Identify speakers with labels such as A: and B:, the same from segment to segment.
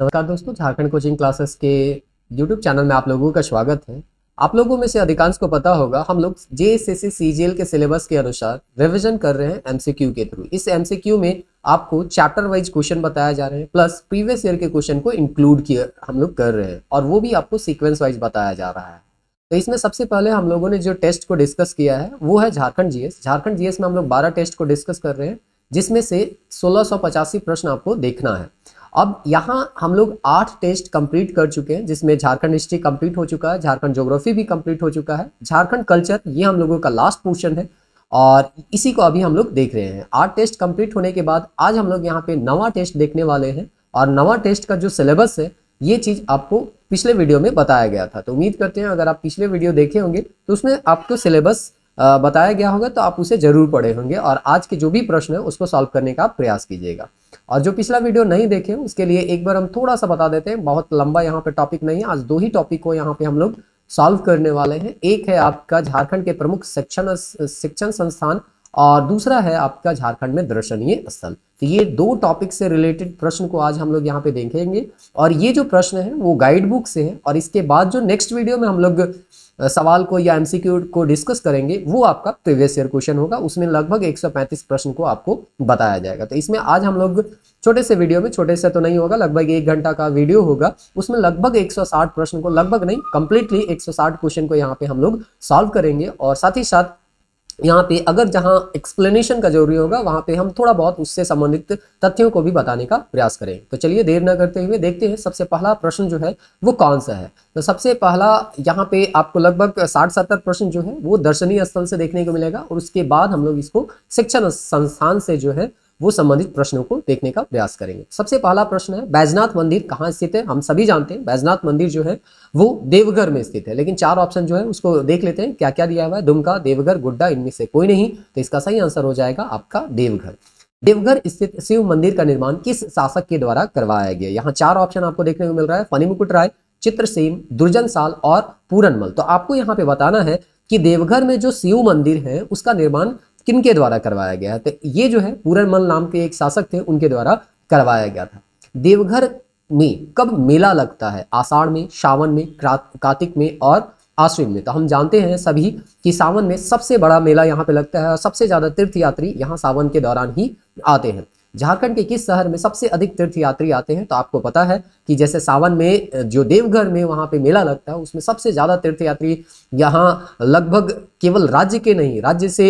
A: नमस्कार दोस्तों Jharkhand coaching classes के यूट्यूब चैनल में आप लोगों का स्वागत है आप लोगों में से अधिकांश को पता होगा हम लोग जे एस एस के सिलेबस के अनुसार रिवीजन कर रहे हैं एमसीक्यू के थ्रू इस एमसीक्यू में आपको चैप्टर वाइज क्वेश्चन बताया जा रहे हैं प्लस प्रीवियस ईयर के क्वेश्चन को इंक्लूड किया हम लोग कर रहे हैं और वो भी आपको सिक्वेंस वाइज बताया जा रहा है तो इसमें सबसे पहले हम लोगों ने जो टेस्ट को डिस्कस किया है वो है झारखंड जीएस झारखंड जीएस में हम लोग बारह टेस्ट को डिस्कस कर रहे हैं जिसमें से सोलह प्रश्न आपको देखना है अब यहाँ हम लोग आठ टेस्ट कंप्लीट कर चुके हैं जिसमें झारखंड हिस्ट्री कंप्लीट हो चुका है झारखंड ज्योग्राफी भी कंप्लीट हो चुका है झारखंड कल्चर ये हम लोगों का लास्ट पोर्शन है और इसी को अभी हम लोग देख रहे हैं आठ टेस्ट कंप्लीट होने के बाद आज हम लोग यहाँ पे नवा टेस्ट देखने वाले हैं और नवा टेस्ट का जो सिलेबस है ये चीज़ आपको पिछले वीडियो में बताया गया था तो उम्मीद करते हैं अगर आप पिछले वीडियो देखे होंगे तो उसमें आपको सिलेबस बताया गया होगा तो आप उसे जरूर पढ़े होंगे और आज के जो भी प्रश्न है उसको सॉल्व करने का प्रयास कीजिएगा और जो पिछला वीडियो नहीं देखे उसके लिए एक बार हम थोड़ा सा बता देते हैं बहुत लंबा यहाँ पे टॉपिक नहीं है आज दो ही टॉपिक को यहाँ पे हम लोग सॉल्व करने वाले हैं एक है आपका झारखंड के प्रमुख शिक्षण शिक्षण संस्थान और दूसरा है आपका झारखंड में दर्शनीय स्थल तो ये दो टॉपिक से रिलेटेड प्रश्न को आज हम लोग यहाँ पे देखेंगे और ये जो प्रश्न है वो गाइड बुक से है और इसके बाद जो नेक्स्ट वीडियो में हम लोग सवाल को या एमसीक्यू को डिस्कस करेंगे वो आपका प्रीवियस ईयर क्वेश्चन होगा उसमें लगभग 135 प्रश्न को आपको बताया जाएगा तो इसमें आज हम लोग छोटे से वीडियो में छोटे से तो नहीं होगा लगभग एक घंटा का वीडियो होगा उसमें लगभग 160 प्रश्न को लगभग नहीं कंप्लीटली 160 क्वेश्चन को यहाँ पे हम लोग सॉल्व करेंगे और साथ ही साथ यहाँ पे अगर जहाँ एक्सप्लेनेशन का जरूरी होगा वहाँ पे हम थोड़ा बहुत उससे संबंधित तथ्यों को भी बताने का प्रयास करें तो चलिए देर न करते हुए देखते हैं सबसे पहला प्रश्न जो है वो कौन सा है तो सबसे पहला यहाँ पे आपको लगभग साठ सत्तर प्रश्न जो है वो दर्शनीय स्थल से देखने को मिलेगा और उसके बाद हम लोग इसको शिक्षण संस्थान से जो है वो संबंधित प्रश्नों को देखने का प्रयास करेंगे सबसे पहला प्रश्न है बैजनाथ मंदिर कहाँ स्थित है हम सभी जानते हैं बैजनाथ मंदिर जो है वो देवघर में स्थित है लेकिन चार ऑप्शन जो है उसको देख लेते हैं क्या क्या दिया हुआ है दुमका देवघर गुड्डा इनमें से कोई नहीं तो इसका सही आंसर हो जाएगा आपका देवघर देवघर स्थित शिव मंदिर का निर्माण किस शासक के द्वारा करवाया गया यहाँ चार ऑप्शन आपको देखने को मिल रहा है फनीमुकुट राय चित्रसेन दुर्जन साल और पूरनमल तो आपको यहाँ पे बताना है कि देवघर में जो शिव मंदिर है उसका निर्माण किन के द्वारा करवाया गया तो ये जो है पूरनमल नाम के एक शासक थे उनके द्वारा करवाया गया था देवघर में कब मेला लगता है आषाढ़ में सावन में कार्तिक में और आश्विन में तो हम जानते हैं सभी कि सावन में सबसे बड़ा मेला यहाँ पे लगता है और सबसे ज़्यादा तीर्थयात्री यहाँ सावन के दौरान ही आते हैं झारखंड के किस शहर में सबसे अधिक तीर्थयात्री आते हैं तो आपको पता है कि जैसे सावन में जो देवघर में वहां पे मेला लगता है उसमें सबसे ज़्यादा तीर्थयात्री यहाँ लगभग केवल राज्य के नहीं राज्य से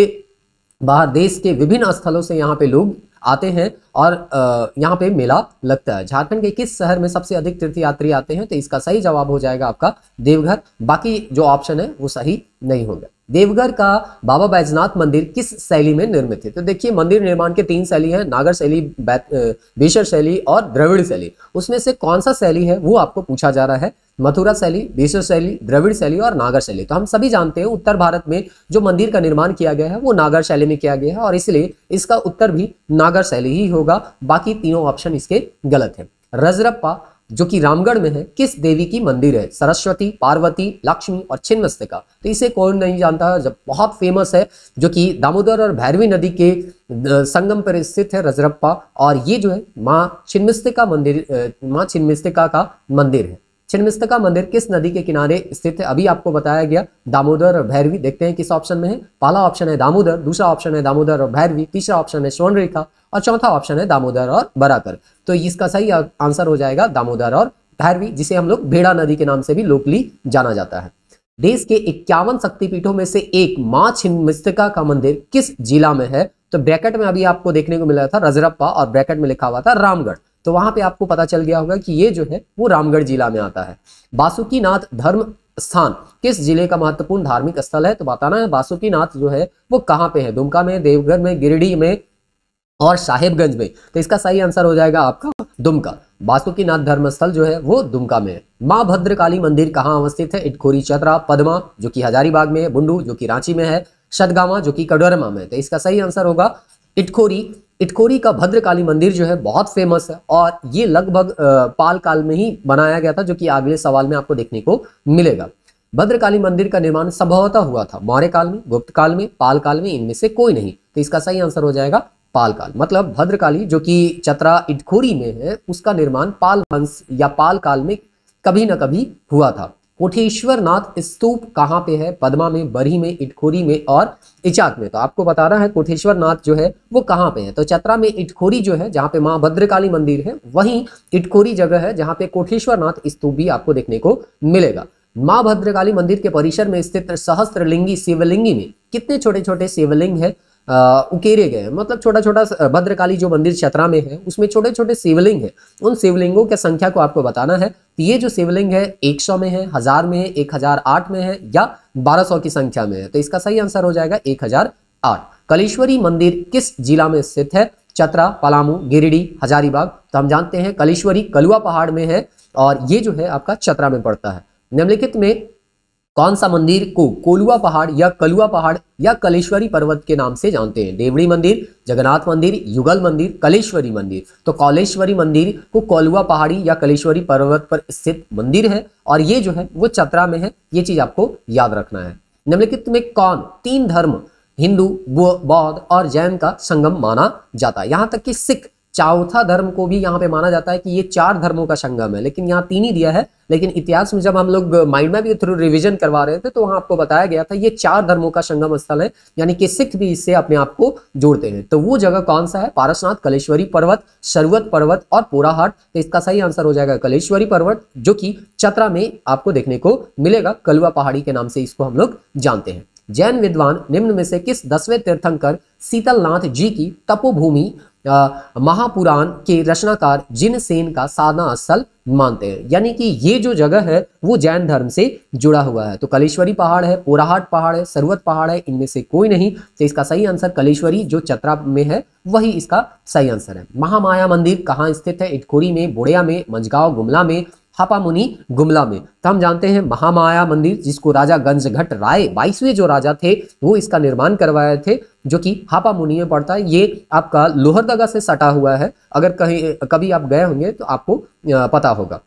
A: बाहर देश के विभिन्न स्थलों से यहाँ पे लोग आते हैं और यहाँ पे मेला लगता है झारखंड के किस शहर में सबसे अधिक तीर्थयात्री आते हैं तो इसका सही जवाब हो जाएगा आपका देवघर बाकी जो ऑप्शन है वो सही नहीं होगा देवघर का बाबा बैजनाथ मंदिर किस शैली में निर्मित है तो देखिए मंदिर निर्माण के तीन शैली हैं नागर शैली बेशर शैली और द्रविड़ शैली उसमें से कौन सा शैली है वो आपको पूछा जा रहा है मथुरा शैली बेशर शैली द्रविड़ शैली और नागर शैली तो हम सभी जानते हैं उत्तर भारत में जो मंदिर का निर्माण किया गया है वो नागर शैली में किया गया है और इसलिए इसका उत्तर भी नागर शैली ही होगा बाकी तीनों ऑप्शन इसके गलत है रजरप्पा जो कि रामगढ़ में है किस देवी की मंदिर है सरस्वती पार्वती लक्ष्मी और छिन्मस्तिका तो इसे कौन नहीं जानता जब बहुत फेमस है जो कि दामोदर और भैरवी नदी के संगम पर स्थित है रजरप्पा और ये जो है माँ छिन्मस्तिका मंदिर माँ छिन्मस्तिका का मंदिर है छिन्मस्तिका मंदिर किस नदी के किनारे स्थित है अभी आपको बताया गया दामोदर और भैरवी देखते हैं किस ऑप्शन में है पहला ऑप्शन है दामोदर दूसरा ऑप्शन है दामोदर और भैरवी तीसरा ऑप्शन है स्वर्णरेखा और चौथा ऑप्शन है दामोदर और बराकर तो इसका सही आंसर हो जाएगा दामोदर और भैरवी जिसे हम लोग भेड़ा नदी के नाम से भी लोकली जाना जाता है देश के इक्यावन शक्तिपीठों में से एक माँ छिन्मस्तिका का मंदिर किस जिला में है तो ब्रैकेट में अभी आपको देखने को मिला था रजरप्पा और ब्रैकेट में लिखा हुआ था रामगढ़ तो वहां पे आपको पता चल गया होगा कि ये जो है वो रामगढ़ जिला में आता है बासुकीनाथ धर्म स्थान किस जिले का महत्वपूर्ण धार्मिक स्थल है तो बताना है बासुकीनाथ जो है वो कहाँ पे है दुमका में देवघर में गिरिडीह में और साहिबगंज में तो इसका सही आंसर हो जाएगा आपका दुमका बासुकीनाथ धर्मस्थल जो है वो दुमका में है माँ भद्रकाली मंदिर कहाँ अवस्थित है इटखोरी चतरा पदमा जो कि हजारीबाग में है बुंडू जो कि रांची में है शतगामा जो कि कडोरमा में है तो इसका सही आंसर होगा इटखोरी इटखोरी का भद्रकाली मंदिर जो है बहुत फेमस है और ये लगभग पाल काल में ही बनाया गया था जो कि अगले सवाल में आपको देखने को मिलेगा भद्रकाली मंदिर का निर्माण संभवतः हुआ था मौर्य काल में गुप्त काल में पाल काल में इनमें से कोई नहीं तो इसका सही आंसर हो जाएगा पालकाल मतलब भद्रकाली जो कि चतरा इटखोरी में है उसका निर्माण पाल वंश या पाल काल में कभी ना कभी हुआ था कोठेश्वर नाथ स्तूप कहाँ पे है पदमा में बरी में इटखोरी में और इचाक में तो आपको बताना है कोठेश्वर नाथ जो है वो कहाँ पे है तो चतरा में इटखोरी जो है जहाँ पे माँ भद्रकाली मंदिर है वहीं इटखोरी जगह है जहाँ पे कोठेश्वर नाथ स्तूप भी आपको देखने को मिलेगा माँ भद्रकाली मंदिर के परिसर में स्थित सहस्त्रलिंगी शिवलिंगी में कितने छोटे छोटे शिवलिंग है उकेरे गए हैं मतलब छोटा छोटा भद्रकाली जो मंदिर चतरा में है उसमें छोटे छोटे शिवलिंग है उन शिवलिंगों की संख्या को आपको बताना है ये जो शिवलिंग है एक सौ में है हजार में है एक हजार आठ में है या बारह सौ की संख्या में है तो इसका सही आंसर हो जाएगा एक हजार आठ कलेश्वरी मंदिर किस जिला में स्थित है चतरा पलामू गिरिडीह हजारीबाग तो हम जानते हैं कलेश्वरी कलुआ पहाड़ में है और ये जो है आपका चतरा में पड़ता है निम्नलिखित में कौन सा मंदिर को कोलुआ पहाड़ या कलुआ पहाड़ या कलेश्वरी पर्वत के नाम से जानते हैं देवड़ी मंदिर जगन्नाथ मंदिर युगल मंदिर कलेश्वरी मंदिर तो कलेश्वरी मंदिर को कोलुआ पहाड़ी या कलेश्वरी पर्वत पर स्थित मंदिर है और ये जो है वो चतरा में है ये चीज आपको याद रखना है निम्नलिखित में कौन तीन धर्म हिंदू बौद्ध और जैन का संगम माना जाता है यहां तक कि सिख चौथा धर्म को भी यहाँ पे माना जाता है कि ये चार धर्मों का संगम है लेकिन यहाँ तीन ही दिया है लेकिन इतिहास में जब हम लोग माइंड मैप के थ्रू रिविजन करवा रहे थे तो वहां आपको बताया गया था ये चार धर्मों का संगम स्थल है यानी कि सिख भी इससे अपने आप को जोड़ते हैं तो वो जगह कौन सा है पारसनाथ कलेश्वरी पर्वत शरुवत पर्वत और पोराहाट तो इसका सही आंसर हो जाएगा कलेश्वरी पर्वत जो कि चतरा में आपको देखने को मिलेगा कलुआ पहाड़ी के नाम से इसको हम लोग जानते हैं जैन विद्वान निम्न में से किस दसवें तीर्थंकर शीतलनाथ जी की तपोभूमि महापुराण के रचनाकार जिन सेन का साधना स्थल मानते हैं यानी कि ये जो जगह है वो जैन धर्म से जुड़ा हुआ है तो कलेश्वरी पहाड़ है पोराहाट पहाड़ है सर्वत पहाड़ है इनमें से कोई नहीं तो इसका सही आंसर कलेश्वरी जो चतरा में है वही इसका सही आंसर है महामाया मंदिर कहाँ स्थित है इटखोरी में बोड़िया में मंझगांव गुमला में हापामुनि गुमला में तो हम जानते हैं महामाया मंदिर जिसको राजा गंजघट राय बाईसवें जो राजा थे वो इसका निर्माण करवाए थे जो कि हापा मुनि में पड़ता है ये आपका लोहरदगा से सटा हुआ है अगर कहीं कभी आप गए होंगे तो आपको पता होगा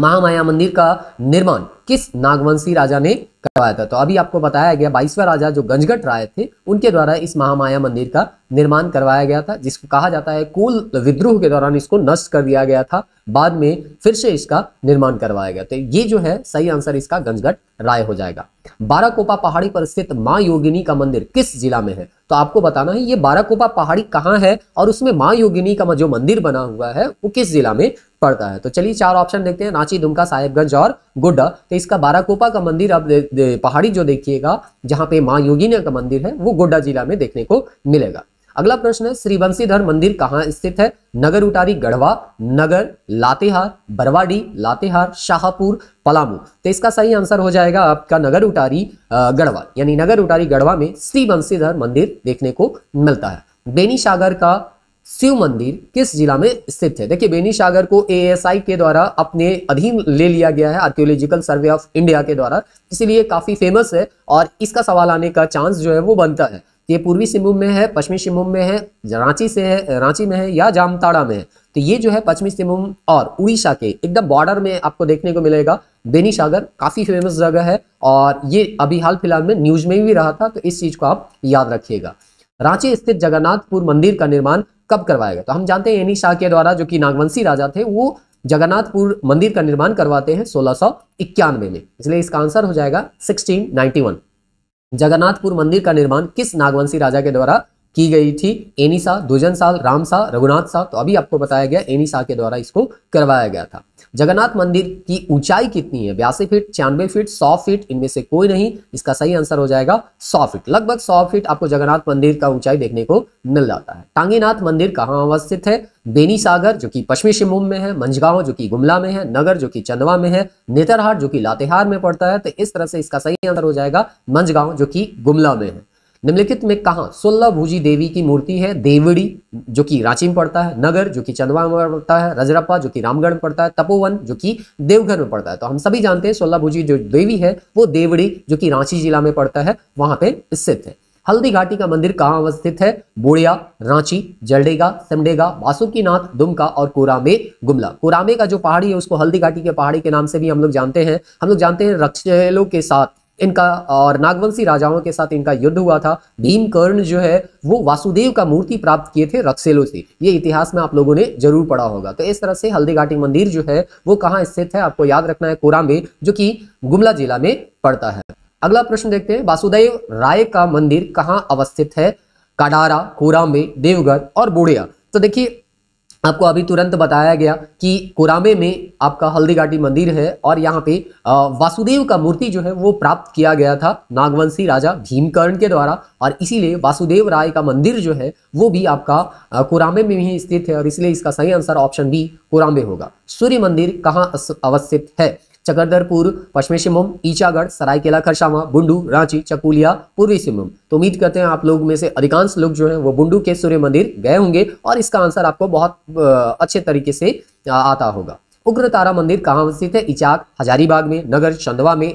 A: महामाया मंदिर का निर्माण किस नागवंशी राजा ने करवाया था तो अभी आपको बताया गया बाईसवा राजा जो गंजगट राय थे उनके द्वारा इस महामाया मंदिर का निर्माण करवाया गया था जिसको कहा जाता है कुल विद्रोह के दौरान इसको नष्ट कर दिया गया था बाद में फिर से इसका निर्माण करवाया गया तो ये जो है सही आंसर इसका गंजगट राय हो जाएगा बाराकोपा पहाड़ी पर स्थित माँ योगिनी का मंदिर किस जिला में है तो आपको बताना है ये बाराकोपा पहाड़ी कहाँ है और उसमें माँ योगिनी का जो मंदिर बना हुआ है वो किस जिला में पड़ता है तो चलिए चार ऑप्शन देखते हैं नाची दुमका साहेबगंज और गोड्डा तो तो इसका बाराकोपा का मंदिर आप पहाड़ी जो देखिएगा जहां पे माँ योगिनिया का मंदिर है वो गोड्डा जिला में देखने को मिलेगा अगला प्रश्न है श्री बंशीधर मंदिर कहाँ स्थित है नगर उटारी गढ़वा नगर लातेहार बरवाडी लातेहार शाहपुर पलामू तो इसका सही आंसर हो जाएगा आपका नगर उटारी गढ़वा यानी नगर उटारी गढ़वा में श्री बंशीधर मंदिर देखने को मिलता है बेनी सागर का शिव मंदिर किस जिला में स्थित है देखिए बेनी सागर को एएसआई के द्वारा अपने अधीन ले लिया गया है आर्कियोलॉजिकल सर्वे ऑफ इंडिया के द्वारा इसीलिए काफी फेमस है और इसका सवाल आने का चांस जो है वो बनता है ये पूर्वी सिंहभूम में है पश्चिमी सिंहभूम में है रांची से है रांची में है या जामताड़ा में है तो ये जो है पश्चिमी सिंहभूम और उड़ीसा के एकदम बॉर्डर में आपको देखने को मिलेगा बेनी सागर काफ़ी फेमस जगह है और ये अभी हाल फिलहाल में न्यूज में भी रहा था तो इस चीज़ को आप याद रखिएगा रांची स्थित जगन्नाथपुर मंदिर का निर्माण कब करवाया गया तो हम जानते हैं एनी शाह के द्वारा जो कि नागवंशी राजा थे वो जगन्नाथपुर मंदिर का निर्माण करवाते हैं सोलह में इसलिए इसका आंसर हो जाएगा सिक्सटीन जगन्नाथपुर मंदिर का निर्माण किस नागवंशी राजा के द्वारा की गई थी एनी शाह दुजन शाह राम शाह रघुनाथ शाह तो अभी आपको बताया गया एनी शाह के द्वारा इसको करवाया गया था जगन्नाथ मंदिर की ऊंचाई कितनी है बयासी फीट छियानवे फीट सौ फीट इनमें से कोई नहीं इसका सही आंसर हो जाएगा सौ फीट लगभग सौ फीट आपको जगन्नाथ मंदिर का ऊंचाई देखने को मिल जाता है टांगीनाथ मंदिर कहाँ अवस्थित है बेनी सागर जो कि पश्चिमी सिंहभूम में है मंझगांव जो कि गुमला में है नगर जो कि चंदवा में है नेतरहाट जो कि लातेहार में पड़ता है तो इस तरह से इसका सही आंसर हो जाएगा मंझगांव जो कि गुमला में है निम्नलिखित में कहा सोलह भुजी देवी की मूर्ति है देवड़ी जो कि रांची में पड़ता है नगर जो कि चंदवा में पड़ता है रजरप्पा जो कि रामगढ़ में पड़ता है तपोवन जो कि देवघर में पड़ता है तो हम सभी जानते हैं सोलह भुजी जो देवी है वो देवड़ी जो कि रांची जिला में पड़ता है वहां पे स्थित है हल्दी घाटी का मंदिर कहाँ अवस्थित है बोड़िया रांची जलडेगा सिमडेगा वासुकीनाथ दुमका और कोरामे गुमला कोरामे का जो पहाड़ी है उसको हल्दी घाटी के पहाड़ी के नाम से भी हम लोग जानते हैं हम लोग जानते हैं रक्षेलों के साथ इनका और नागवंशी राजाओं के साथ इनका युद्ध हुआ था भीमकर्ण जो है वो वासुदेव का मूर्ति प्राप्त किए थे रक्सेलो से ये इतिहास में आप लोगों ने जरूर पढ़ा होगा तो इस तरह से हल्दी घाटी मंदिर जो है वो कहाँ स्थित है आपको याद रखना है कोराम्बे जो कि गुमला जिला में पड़ता है अगला प्रश्न देखते हैं वासुदेव राय का मंदिर कहाँ अवस्थित है काडारा कोराम्बे देवगढ़ और बोड़िया तो देखिए आपको अभी तुरंत बताया गया कि कोरामे में आपका हल्दीघाटी मंदिर है और यहाँ पे वासुदेव का मूर्ति जो है वो प्राप्त किया गया था नागवंशी राजा भीमकर्ण के द्वारा और इसीलिए वासुदेव राय का मंदिर जो है वो भी आपका कोरामे में ही स्थित है और इसलिए इसका सही आंसर ऑप्शन बी कोरामे होगा सूर्य मंदिर कहाँ अवस्थित है चकरदरपुर पश्चिमी सिंहभूम ईचागढ़ सरायकेला खरसावा बुंडू रांची चकुलिया पूर्वी सिंहभूम तो उम्मीद करते हैं आप लोग में से अधिकांश लोग जो हैं वो बुंडू के सूर्य मंदिर गए होंगे और इसका आंसर आपको बहुत अच्छे तरीके से आता होगा उग्र तारा मंदिर कहाँ स्थित है इचाक हजारीबाग में नगर चंदवा में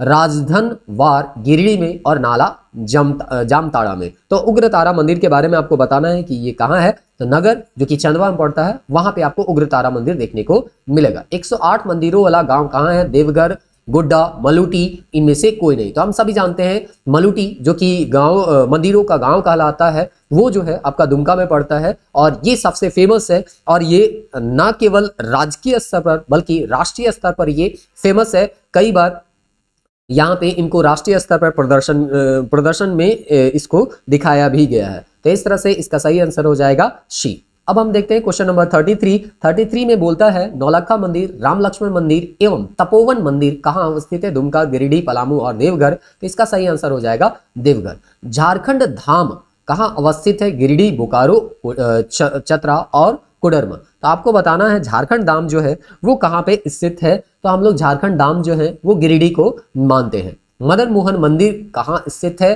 A: राजधन वार गिरिड़ी में और नाला जामताड़ा में तो उग्र तारा मंदिर के बारे में आपको बताना है कि ये कहाँ है तो नगर जो कि चंदवा में पड़ता है वहां पे आपको उग्र तारा मंदिर देखने को मिलेगा 108 मंदिरों वाला गांव कहाँ है देवघर गुड्डा मलूटी इनमें से कोई नहीं तो हम सभी जानते हैं मलूटी जो कि गांव मंदिरों का गांव कहलाता है वो जो है आपका दुमका में पड़ता है और ये सबसे फेमस है और ये ना केवल राजकीय स्तर पर बल्कि राष्ट्रीय स्तर पर ये फेमस है कई बार यहाँ पे इनको राष्ट्रीय स्तर पर प्रदर्शन प्रदर्शन में इसको दिखाया भी गया है तो इस तरह से इसका सही आंसर हो जाएगा शी अब हम देखते हैं क्वेश्चन नंबर 33 33 में बोलता है नौलखा मंदिर राम लक्ष्मण मंदिर एवं तपोवन मंदिर कहाँ अवस्थित है दुमका गिरिडीह पलामू और देवघर तो इसका सही आंसर हो जाएगा देवघर झारखंड धाम कहाँ अवस्थित है गिरिडीह बोकारो चतरा और कुडरमा तो आपको बताना है झारखंड धाम जो है वो कहाँ पे स्थित है तो हम लोग झारखंड धाम जो है वो गिरिडीह को मानते हैं मदन मोहन मंदिर कहाँ स्थित है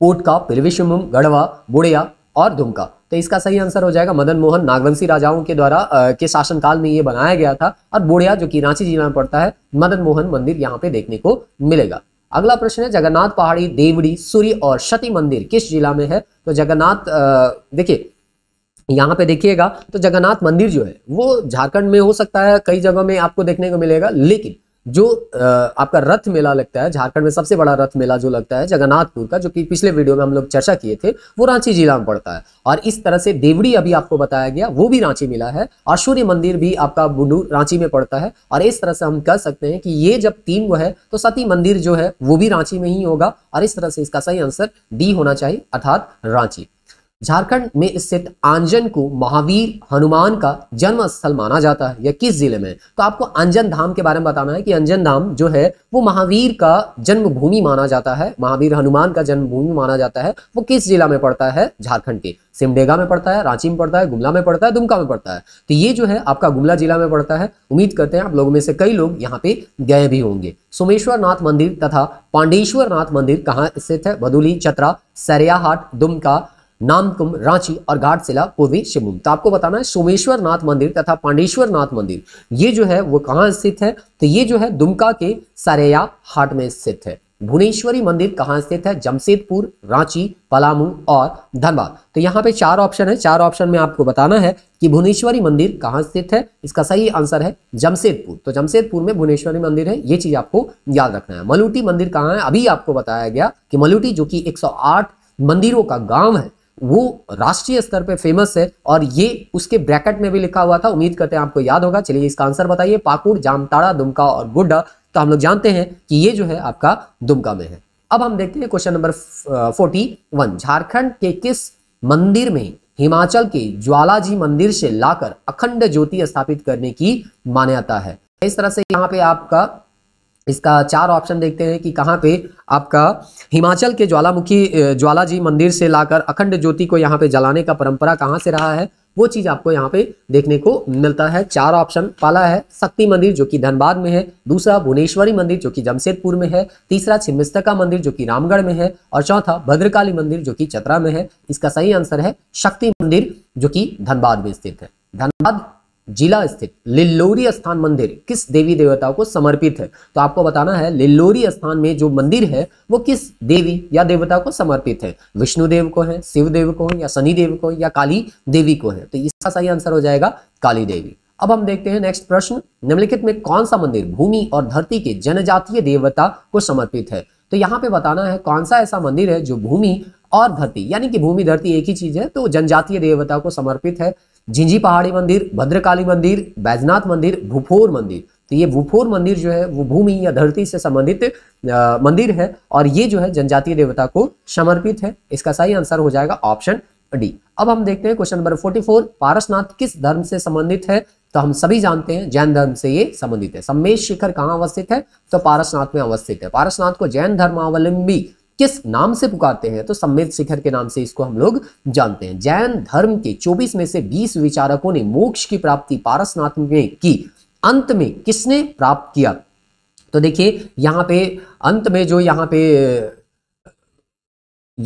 A: कोटका पिरविशुम गढ़वा बुढ़िया और दुमका तो इसका सही आंसर हो जाएगा मदन मोहन नागवंशी राजाओं के द्वारा के शासनकाल में ये बनाया गया था और बुढ़िया जो कि रांची जिला में पड़ता है मदन मोहन मंदिर यहाँ पे देखने को मिलेगा अगला प्रश्न है जगन्नाथ पहाड़ी देवड़ी सूर्य और शती मंदिर किस जिला में है तो जगन्नाथ देखिए यहाँ पे देखिएगा तो जगन्नाथ मंदिर जो है वो झारखंड में हो सकता है कई जगह में आपको देखने को मिलेगा लेकिन जो आपका रथ मेला लगता है झारखंड में सबसे बड़ा रथ मेला जो लगता है जगन्नाथपुर का जो कि पिछले वीडियो में हम लोग चर्चा किए थे वो रांची जिला में पड़ता है और इस तरह से देवड़ी अभी आपको बताया गया वो भी रांची मेला है और सूर्य मंदिर भी आपका बुडू रांची में पड़ता है और इस तरह से हम कह सकते हैं कि ये जब तीन वो है तो सती मंदिर जो है वो भी रांची में ही होगा और इस तरह से इसका सही आंसर डी होना चाहिए अर्थात रांची झारखंड में स्थित आंजन को महावीर हनुमान का जन्म स्थल माना जाता है यह किस जिले में तो आपको अंजन धाम के बारे में बताना है कि अंजन धाम जो है वो महावीर का जन्मभूमि माना जाता है महावीर हनुमान का जन्मभूमि माना जाता है वो किस जिला में पड़ता है झारखंड के सिमडेगा में पड़ता है रांची में पड़ता है गुमला में पड़ता है दुमका में पड़ता है तो ये जो है आपका गुमला जिला में पड़ता है उम्मीद करते हैं आप लोगों में से कई लोग यहाँ पे गए भी होंगे सोमेश्वर नाथ मंदिर तथा पांडेश्वर नाथ मंदिर कहाँ स्थित है बदुली चतरा सरियाहाट दुमका नामकुम रांची और घाटशिला पूर्वी शिवभूम तो आपको बताना है सोमेश्वर नाथ मंदिर तथा पांडेश्वर नाथ मंदिर ये जो है वो कहाँ स्थित है तो ये जो है दुमका के सरेया हाट में स्थित है भुवनेश्वरी मंदिर कहाँ स्थित है जमशेदपुर रांची पलामू और धनबाद तो यहाँ पे चार ऑप्शन है चार ऑप्शन में आपको बताना है कि भुवनेश्वरी मंदिर कहाँ स्थित है इसका सही आंसर है जमशेदपुर तो जमशेदपुर में भुवनेश्वरी मंदिर है ये चीज आपको याद रखना है मलूटी मंदिर कहाँ है अभी आपको बताया गया कि मलूटी जो कि एक मंदिरों का गांव है वो राष्ट्रीय स्तर पे फेमस है और ये उसके ब्रैकेट में भी लिखा हुआ था उम्मीद करते हैं आपको याद होगा चलिए इसका आंसर बताइए पाकुड़ जामताड़ा दुमका और गोड्डा तो हम लोग जानते हैं कि ये जो है आपका दुमका में है अब हम देखते हैं question number forty one Jharkhand के किस मंदिर में हिमाचल के ज्वालाजी मंदिर से लाकर अखंड ज्योति स्थापित करने की मान्यता है इस तरह से यहाँ पे आपका इसका चार ऑप्शन देखते हैं कि कहाँ पे आपका हिमाचल के ज्वालामुखी ज्वाला जी मंदिर से लाकर अखंड ज्योति को यहाँ पे जलाने का परंपरा कहाँ से रहा है वो चीज आपको यहाँ पे देखने को मिलता है चार ऑप्शन पहला है शक्ति मंदिर जो कि धनबाद में है दूसरा भुवनेश्वरी मंदिर जो कि जमशेदपुर में है तीसरा छिन्मिस्तका मंदिर जो कि रामगढ़ में है और चौथा भद्रकाली मंदिर जो कि चतरा में है इसका सही आंसर है शक्ति मंदिर जो कि धनबाद में स्थित है धनबाद जिला स्थित लिल्लोरी स्थान मंदिर किस देवी देवताओं को समर्पित है तो आपको बताना है लिल्लोरी स्थान में जो मंदिर है वो किस देवी या देवता को समर्पित है विष्णु देव को है शिव देव को है या शनि देव को या काली देवी को है तो इसका सही आंसर हो जाएगा काली देवी अब हम देखते हैं नेक्स्ट प्रश्न निम्नलिखित में कौन सा मंदिर भूमि और धरती के जनजातीय देवता को समर्पित है तो यहाँ पे बताना है कौन सा ऐसा मंदिर है जो भूमि और धरती यानी कि भूमि धरती एक ही चीज है तो जनजातीय देवता को समर्पित है झिंझी पहाड़ी मंदिर भद्रकाली मंदिर बैजनाथ मंदिर भूफोर मंदिर तो ये भूफोर मंदिर जो है वो भूमि या धरती से संबंधित मंदिर है और ये जो है जनजातीय देवता को समर्पित है इसका सही आंसर हो जाएगा ऑप्शन डी अब हम देखते हैं क्वेश्चन नंबर 44 पारसनाथ किस धर्म से संबंधित है तो हम सभी जानते हैं जैन धर्म से ये संबंधित है सम्मेश शिखर कहाँ अवस्थित है तो पारसनाथ में अवस्थित है पारसनाथ को जैन धर्मावलंबी किस नाम से पुकारते हैं तो सम्मित शिखर के नाम से इसको हम लोग जानते हैं जैन धर्म के 24 में से 20 विचारकों ने मोक्ष की प्राप्ति पारसनाथ में की अंत में किसने प्राप्त किया तो देखिए यहाँ पे अंत में जो यहाँ पे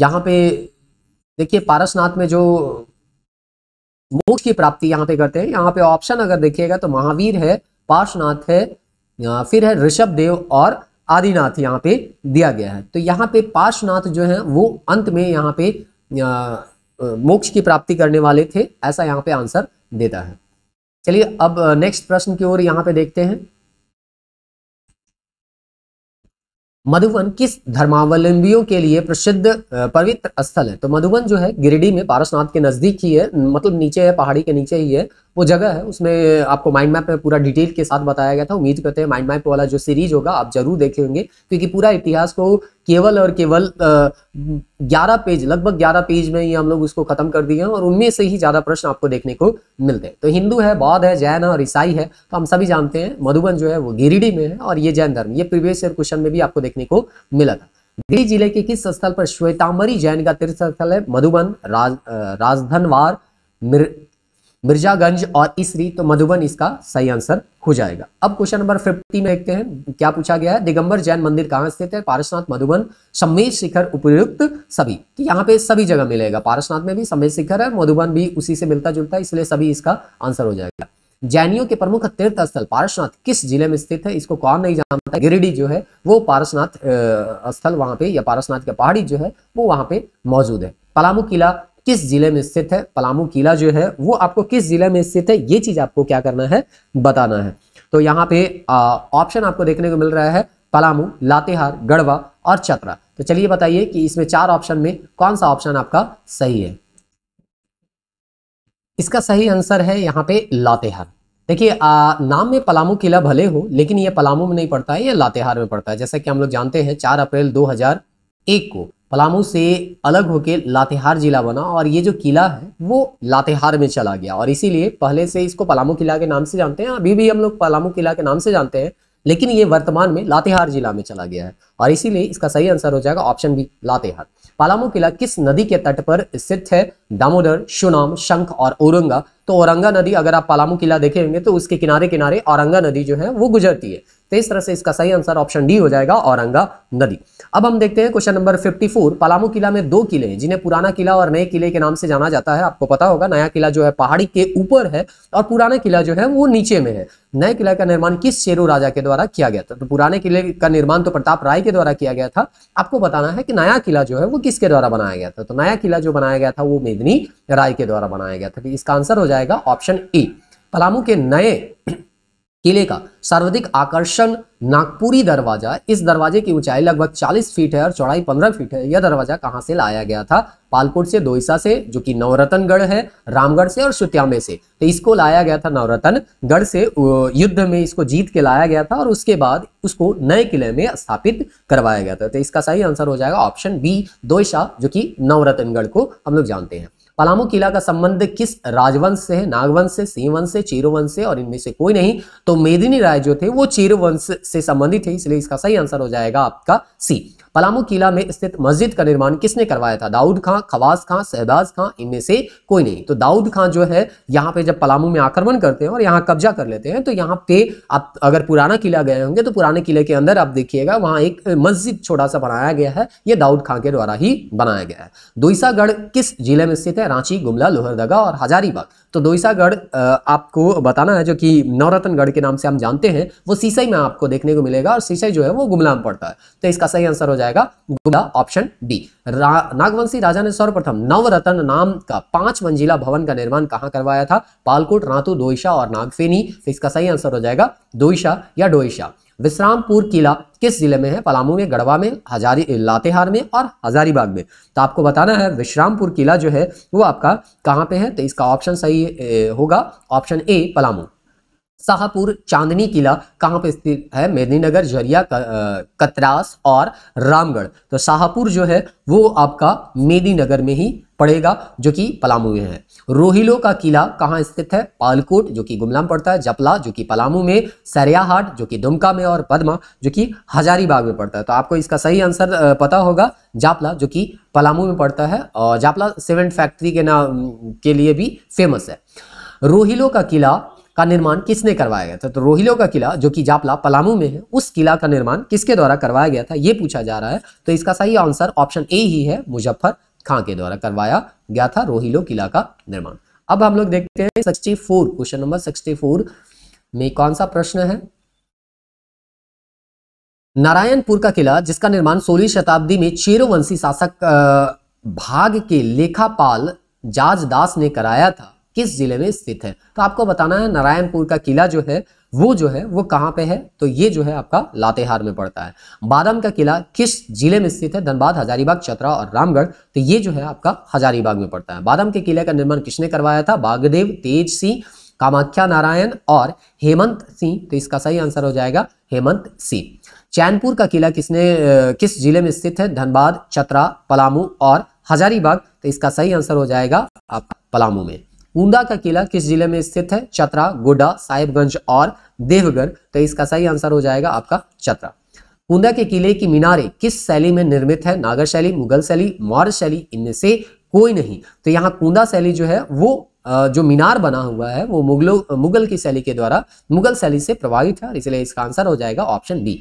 A: यहाँ पे देखिए पारसनाथ में जो मोक्ष की प्राप्ति यहाँ पे करते हैं यहाँ पे ऑप्शन अगर देखिएगा तो महावीर है पार्शनाथ है फिर है ऋषभ देव और आदिनाथ यहाँ पे दिया गया है तो यहाँ पे पार्शनाथ जो है वो अंत में यहाँ पे मोक्ष की प्राप्ति करने वाले थे ऐसा यहाँ पे आंसर देता है चलिए अब नेक्स्ट प्रश्न की ओर यहाँ पे देखते हैं मधुबन किस धर्मावलंबियों के लिए प्रसिद्ध पवित्र स्थल है तो मधुबन जो है गिरिडीह में पारसनाथ के नजदीक ही है मतलब नीचे है पहाड़ी के नीचे ही है वो जगह है उसमें आपको माइंड मैप में पूरा डिटेल के साथ बताया गया था उम्मीद करते हैं माइंड मैप वाला जो सीरीज होगा आप जरूर देखे होंगे क्योंकि पूरा इतिहास को केवल और केवल ग्यारह पेज लगभग ग्यारह पेज में ही हम लोग उसको खत्म कर दिए हैं और उनमें से ही ज्यादा प्रश्न आपको देखने को मिलते हैं तो हिंदू है बौद्ध है जैन है और ईसाई है तो हम सभी जानते हैं मधुबन जो है वो गिरिडीह में है और ये जैन धर्म ये प्रीवियस ईयर क्वेश्चन में भी आपको देखने को मिला था गिरी जिले के किस स्थल पर श्वेतांबरी जैन का तीर्थ स्थल है मधुबन राज, राजधनवार मिर्जागंज और इसरी तो मधुबन इसका सही आंसर हो जाएगा अब क्वेश्चन नंबर फिफ्टी में देखते हैं क्या पूछा गया है दिगंबर जैन मंदिर कहाँ स्थित है पारसनाथ मधुबन समेत शिखर उपयुक्त सभी तो यहाँ पे सभी जगह मिलेगा पारसनाथ में भी समेत शिखर है मधुबन भी उसी से मिलता जुलता है इसलिए सभी इसका आंसर हो जाएगा जैनियों के प्रमुख तीर्थ स्थल पारसनाथ किस जिले में स्थित है इसको कौन नहीं जानता गिरिडीह जो है वो पारसनाथ स्थल वहां पे या पारसनाथ की पहाड़ी जो है वो वहां पे मौजूद है पलामू किला किस जिले में स्थित है पलामू किला जो है वो आपको किस जिले में स्थित है ये चीज आपको क्या करना है बताना है तो यहाँ पे ऑप्शन आपको देखने को मिल रहा है पलामू लातेहार गढ़वा और चतरा तो चलिए बताइए कि इसमें चार ऑप्शन में कौन सा ऑप्शन आपका सही है इसका सही आंसर है यहाँ पे लातेहार देखिए नाम में पलामू किला भले हो लेकिन ये पलामू में नहीं पड़ता है ये लातेहार में पड़ता है जैसा कि हम लोग जानते हैं चार अप्रैल 2001 को पलामू से अलग होकर लातेहार जिला बना और ये जो किला है वो लातेहार में चला गया और इसीलिए पहले से इसको पलामू किला के नाम से जानते हैं अभी भी हम लोग पलामू किला के नाम से जानते हैं लेकिन ये वर्तमान में लातेहार जिला में चला गया है और इसीलिए इसका सही आंसर हो जाएगा ऑप्शन बी लातेहार पलामू किला किस नदी के तट पर स्थित है दामोदर सुनाम शंख और औरंगा तो औरंगा नदी अगर आप पलामू किला देखे होंगे तो उसके किनारे किनारे औरंगा नदी जो है वो गुजरती है तो इस तरह से इसका सही आंसर ऑप्शन डी हो जाएगा औरंगा नदी अब हम देखते हैं क्वेश्चन नंबर 54 पलामू किला में दो किले हैं जिन्हें पुराना किला और नए किले के नाम से जाना जाता है आपको पता होगा नया किला जो है पहाड़ी के ऊपर है और पुराना किला जो है वो नीचे में है नए किला का निर्माण किस शेरू राजा के द्वारा किया गया था तो पुराने किले का निर्माण तो प्रताप राय के द्वारा किया गया था आपको बताना है कि नया किला जो है वो किसके द्वारा बनाया गया था तो नया किला जो बनाया गया था वो मेदनी राय के द्वारा बनाया गया था तो इसका आंसर हो जाएगा ऑप्शन ए पलामू के नए किले का सर्वाधिक आकर्षण नागपुरी दरवाजा इस दरवाजे की ऊंचाई लगभग 40 फीट है और चौड़ाई 15 फीट है यह दरवाजा कहां से लाया गया था पालकोट से दोईसा से जो कि नवरतनगढ़ है रामगढ़ से और सुत्यामे से तो इसको लाया गया था नवरतनगढ़ से युद्ध में इसको जीत के लाया गया था और उसके बाद उसको नए किले में स्थापित करवाया गया था तो इसका सही आंसर हो जाएगा ऑप्शन बी दोईसा जो कि नवरतनगढ़ को हम लोग जानते हैं पलामू किला का संबंध किस राजवंश से है नागवंश से सिंहवंश से चीरवंश से और इनमें से कोई नहीं तो मेदिनी राय जो थे वो चीरवंश से संबंधित थे इसलिए इसका सही आंसर हो जाएगा आपका सी पलामू किला में स्थित मस्जिद का निर्माण किसने करवाया था दाऊद खां खवास खां शहबाज खां इनमें से कोई नहीं तो दाऊद खां जो है यहाँ पे जब पलामू में आक्रमण करते हैं और यहाँ कब्जा कर लेते हैं तो यहाँ पे आप अगर पुराना किला गए होंगे तो पुराने किले के अंदर आप देखिएगा वहाँ एक मस्जिद छोटा सा बनाया गया है ये दाऊद खां के द्वारा ही बनाया गया है दुईसागढ़ किस जिले में स्थित है रांची गुमला लोहरदगा और हजारीबाग तो दोईसागढ़ आपको बताना है जो कि नवरत्नगढ़ के नाम से हम जानते हैं वो सीसई में आपको देखने को मिलेगा और सीसई जो है वो गुमला में पड़ता है तो इसका सही आंसर हो जाएगा गुमला ऑप्शन डी रा, नागवंशी राजा ने सर्वप्रथम नवरत्न नाम का पांच मंजिला भवन का निर्माण कहाँ करवाया था पालकोट रातू दोईशा और नागफेनी तो इसका सही आंसर हो जाएगा दोईशा या डोईशा विश्रामपुर किला किस जिले में है पलामू में गढ़वा में हजारी लातेहार में और हजारीबाग में तो आपको बताना है विश्रामपुर किला जो है वो आपका कहाँ पे है तो इसका ऑप्शन सही होगा ऑप्शन ए पलामू शाहपुर चांदनी किला कहाँ पे स्थित है मेदिनीनगर जरिया कतरास और रामगढ़ तो शाहपुर जो है वो आपका मेदिनीनगर में ही पड़ेगा जो कि पलामू में है रोहिलो का किला कहाँ स्थित है पालकोट जो कि गुमला पड़ता है जपला जो कि पलामू में सरयाहाट जो कि दुमका में और पदमा जो कि हजारीबाग में पड़ता है तो आपको इसका सही आंसर पता होगा जापला जो कि पलामू में पड़ता है और जापला सीमेंट फैक्ट्री के नाम के लिए भी फेमस है रोहिलो का किला का निर्माण किसने करवाया गया था तो रोहिलो का किला जो कि जापला पलामू में है उस किला का निर्माण किसके द्वारा करवाया गया था ये पूछा जा रहा है तो इसका सही आंसर ऑप्शन ए ही है मुजफ्फर खां के द्वारा करवाया गया था रोहिलो किला का निर्माण अब हम लोग देखते हैं four question number sixty four में कौन सा प्रश्न है नारायणपुर का किला जिसका निर्माण सोलह शताब्दी में चेरोवंशी शासक भाग के लेखापाल जाजदास ने कराया था किस जिले में स्थित है तो आपको बताना है नारायणपुर का किला जो है वो जो है वो कहाँ पे है तो ये जो है आपका लातेहार में पड़ता है बादाम का किला किस जिले में स्थित है धनबाद हजारीबाग चतरा और रामगढ़ तो ये जो है आपका हजारीबाग में पड़ता है बादाम के किले का निर्माण किसने करवाया था बागदेव तेज सिंह कामाख्या नारायण और हेमंत सिंह तो इसका सही आंसर हो जाएगा हेमंत सिंह चैनपुर का किला किसने किस जिले में स्थित है धनबाद चतरा पलामू और हजारीबाग तो इसका सही आंसर हो जाएगा आपका पलामू में ऊंडा का किला किस जिले में स्थित है चतरा गोडा साहिबगंज और देवगढ़ तो इसका सही आंसर हो जाएगा आपका चतरा ऊंदा के किले की मीनारे किस शैली में निर्मित है नागर शैली मुगल शैली मौर्य शैली इनमें से कोई नहीं तो यहाँ कुंदा शैली जो है वो जो मीनार बना हुआ है वो मुगलों मुगल की शैली के द्वारा मुगल शैली से प्रभावित है और इसलिए इसका आंसर हो जाएगा ऑप्शन बी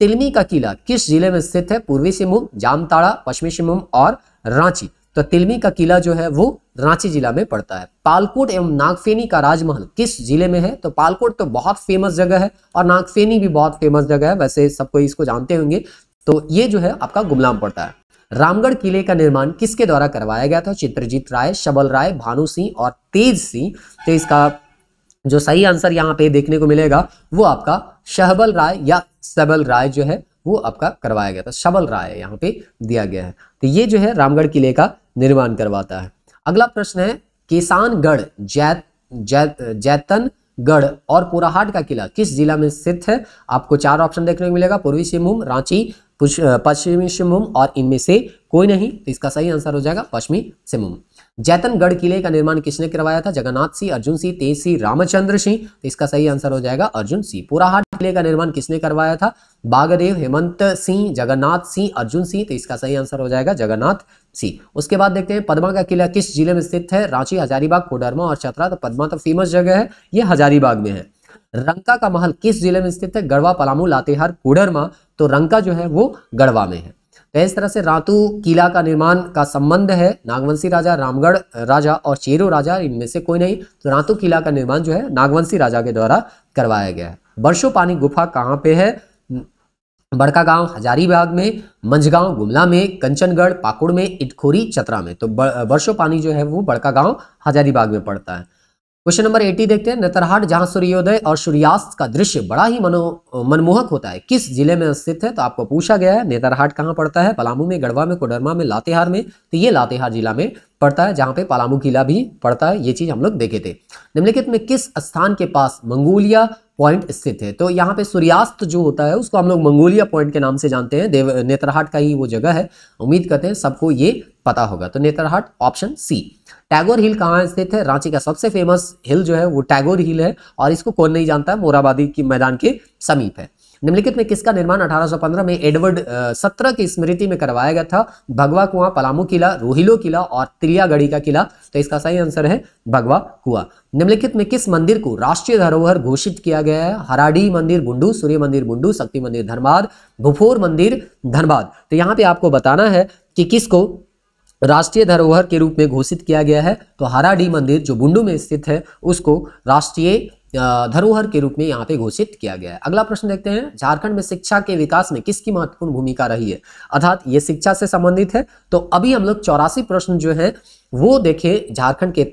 A: तिलमी का किला किस जिले में स्थित है पूर्वी सिंहभूम जामताड़ा पश्चिमी सिंहभूम और रांची तो तिलमी का किला जो है वो रांची जिला में पड़ता है पालकोट एवं नागफेनी का राजमहल किस जिले में है तो पालकोट तो बहुत फेमस जगह है और नागफेनी भी बहुत फेमस जगह है वैसे सबको इसको जानते होंगे तो ये जो है आपका गुमलाम पड़ता है रामगढ़ किले का निर्माण किसके द्वारा करवाया गया था चित्रजीत राय शबल राय भानु सिंह और तेज सिंह तो इसका जो सही आंसर यहाँ पे देखने को मिलेगा वो आपका शहबल राय या सबल राय जो है वो आपका करवाया गया था शबल राय यहाँ पे दिया गया है तो ये जो है रामगढ़ किले का निर्माण करवाता है अगला प्रश्न है किसानगढ़ जैत जै, जैतनगढ़ और पुराहाट का किला किस जिला में स्थित है आपको चार ऑप्शन देखने को मिलेगा पूर्वी सिंहभूम रांची पश्चिमी सिंहभूम और इनमें से कोई नहीं तो इसका सही आंसर हो जाएगा पश्चिमी सिंहभूम जैतनगढ़ किले का निर्माण किसने करवाया था जगन्नाथ सिंह अर्जुन सिंह तेज सिंह रामचंद्र सिंह तो इसका सही आंसर हो जाएगा अर्जुन सिंह पुराहाट किले का निर्माण किसने करवाया था बागदेव हेमंत सिंह जगन्नाथ सिंह अर्जुन सिंह तो इसका सही आंसर हो जाएगा जगन्नाथ सिंह उसके बाद देखते हैं पदमा का किला किस जिले में स्थित है रांची हजारीबाग कोडरमा और छतरा तो पदमा तो फेमस जगह है ये हजारीबाग में है रंका का महल किस जिले में स्थित है गढ़वा पलामू लातेहार कोडरमा तो रंका जो है वो गढ़वा में है तो इस तरह से रातू किला का निर्माण का संबंध है नागवंशी राजा रामगढ़ राजा और चेरो राजा इनमें से कोई नहीं तो रातू किला का निर्माण जो है नागवंशी राजा के द्वारा करवाया गया है वर्षों पानी गुफा कहाँ पे है बड़का गांव हजारीबाग में मंझगांव गुमला में कंचनगढ़ पाकुड़ में इटखोरी चतरा में तो वर्षों पानी जो है वो बड़का गांव हजारीबाग में पड़ता है क्वेश्चन नंबर 80 देखते हैं नेतरहाट जहां सूर्योदय और सूर्यास्त का दृश्य बड़ा ही मनो मनमोहक होता है किस जिले में स्थित है तो आपको पूछा गया है नेतरहाट कहाँ पड़ता है पलामू में गढ़वा में कोडरमा में लातेहार में तो ये लातेहार जिला में पड़ता है जहाँ पे पलामू किला भी पड़ता है ये चीज हम लोग देखे थे निम्नलिखित में किस स्थान के पास मंगोलिया पॉइंट स्थित है तो यहाँ पे सूर्यास्त जो होता है उसको हम लोग मंगोलिया पॉइंट के नाम से जानते हैं देव नेत्रहाट का ही वो जगह है उम्मीद करते हैं सबको ये पता होगा तो Netarhat option C Tagore hill कहाँ स्थित है रांची का सबसे फेमस हिल जो है वो टैगोर हिल है और इसको कौन नहीं जानता है मोराबादी की मैदान के समीप है निम्नलिखित में किसका निर्माण 1815 में एडवर्ड सत्रह की स्मृति में करवाया गया था भगवा कुआ पलामू किला रोहिलो किला और त्रियागढ़ी का किला तो इसका सही आंसर है भगवा कुआ निम्नलिखित में किस मंदिर को राष्ट्रीय धरोहर घोषित किया गया है हराडी मंदिर बुंडू सूर्य मंदिर बुंडू शक्ति मंदिर धनबाद भूफोर मंदिर धनबाद तो यहाँ पे आपको बताना है कि किसको राष्ट्रीय धरोहर के रूप में घोषित किया गया है तो हराडी मंदिर जो बुंडू में स्थित है उसको राष्ट्रीय धरोहर के रूप में यहाँ पे घोषित किया गया है अगला प्रश्न देखते हैं झारखंड में शिक्षा के विकास में किसकी महत्वपूर्ण भूमिका रही है अर्थात ये शिक्षा से संबंधित है तो अभी हम लोग चौरासी प्रश्न जो है वो देखे झारखंड के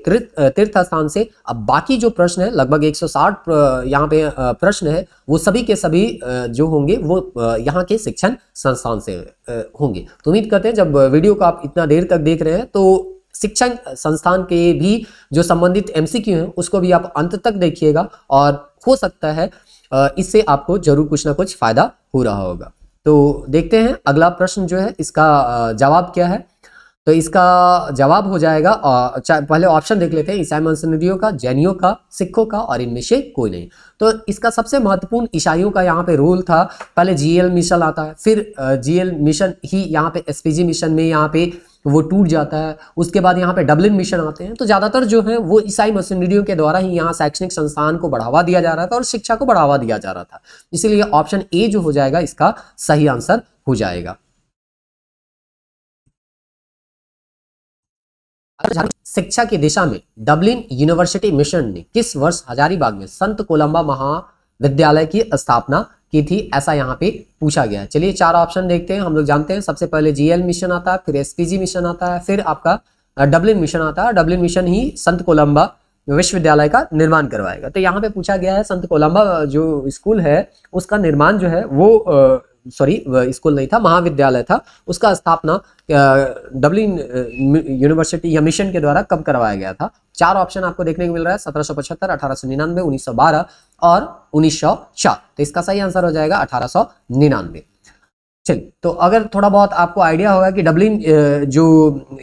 A: तीर्थ स्थान से अब बाकी जो प्रश्न है लगभग 160 यहाँ पे प्रश्न है वो सभी के सभी जो होंगे वो यहाँ के शिक्षण संस्थान से होंगे तो उम्मीद करते हैं जब वीडियो को आप इतना देर तक देख रहे हैं तो शिक्षण संस्थान के भी जो संबंधित एमसीक्यू हैं उसको भी आप अंत तक देखिएगा और हो सकता है इससे आपको जरूर कुछ ना कुछ फायदा हो रहा होगा तो देखते हैं अगला प्रश्न जो है इसका जवाब क्या है तो इसका जवाब हो जाएगा पहले ऑप्शन देख लेते हैं ईसाई मसनरियों का जैनियों का सिखों का और इनमें से कोई नहीं तो इसका सबसे महत्वपूर्ण ईसाइयों का यहाँ पे रोल था पहले जीएल मिशन आता है फिर जीएल मिशन ही यहाँ पे एसपीजी मिशन में यहाँ पे तो वो टूट जाता है उसके बाद यहाँ पे डबलिन मिशन आते हैं तो ज़्यादातर जो है वो ईसाई मशीनरियों के द्वारा ही यहाँ शैक्षणिक संस्थान को बढ़ावा दिया जा रहा था और शिक्षा को बढ़ावा दिया जा रहा था इसीलिए ऑप्शन ए जो हो जाएगा इसका सही आंसर हो जाएगा शिक्षा की दिशा में डबलिन यूनिवर्सिटी मिशन ने किस वर्ष हजारीबाग में संत कोलंबा महाविद्यालय की स्थापना की थी ऐसा यहाँ पे पूछा गया चलिए चार ऑप्शन देखते हैं हम लोग जानते हैं सबसे पहले जीएल मिशन आता है फिर एसपीजी मिशन आता है फिर आपका डब्लिन मिशन आता है डब्लिन मिशन ही संत कोलंबा विश्वविद्यालय का निर्माण करवाएगा तो यहाँ पे पूछा गया है संत कोलंबा जो स्कूल है उसका निर्माण जो है वो सॉरी स्कूल नहीं था महाविद्यालय था उसका स्थापना डब्लिन यूनिवर्सिटी या मिशन के द्वारा कब करवाया गया था चार ऑप्शन आपको देखने को मिल रहा है सत्रह सौ पचहत्तर अठारह सौ निन्यानवे उन्नीस सौ बारह और उन्नीस सौ चार तो इसका सही आंसर हो जाएगा अठारह सौ निन्यानवे चलिए तो अगर थोड़ा बहुत आपको आइडिया होगा कि डब्लिन जो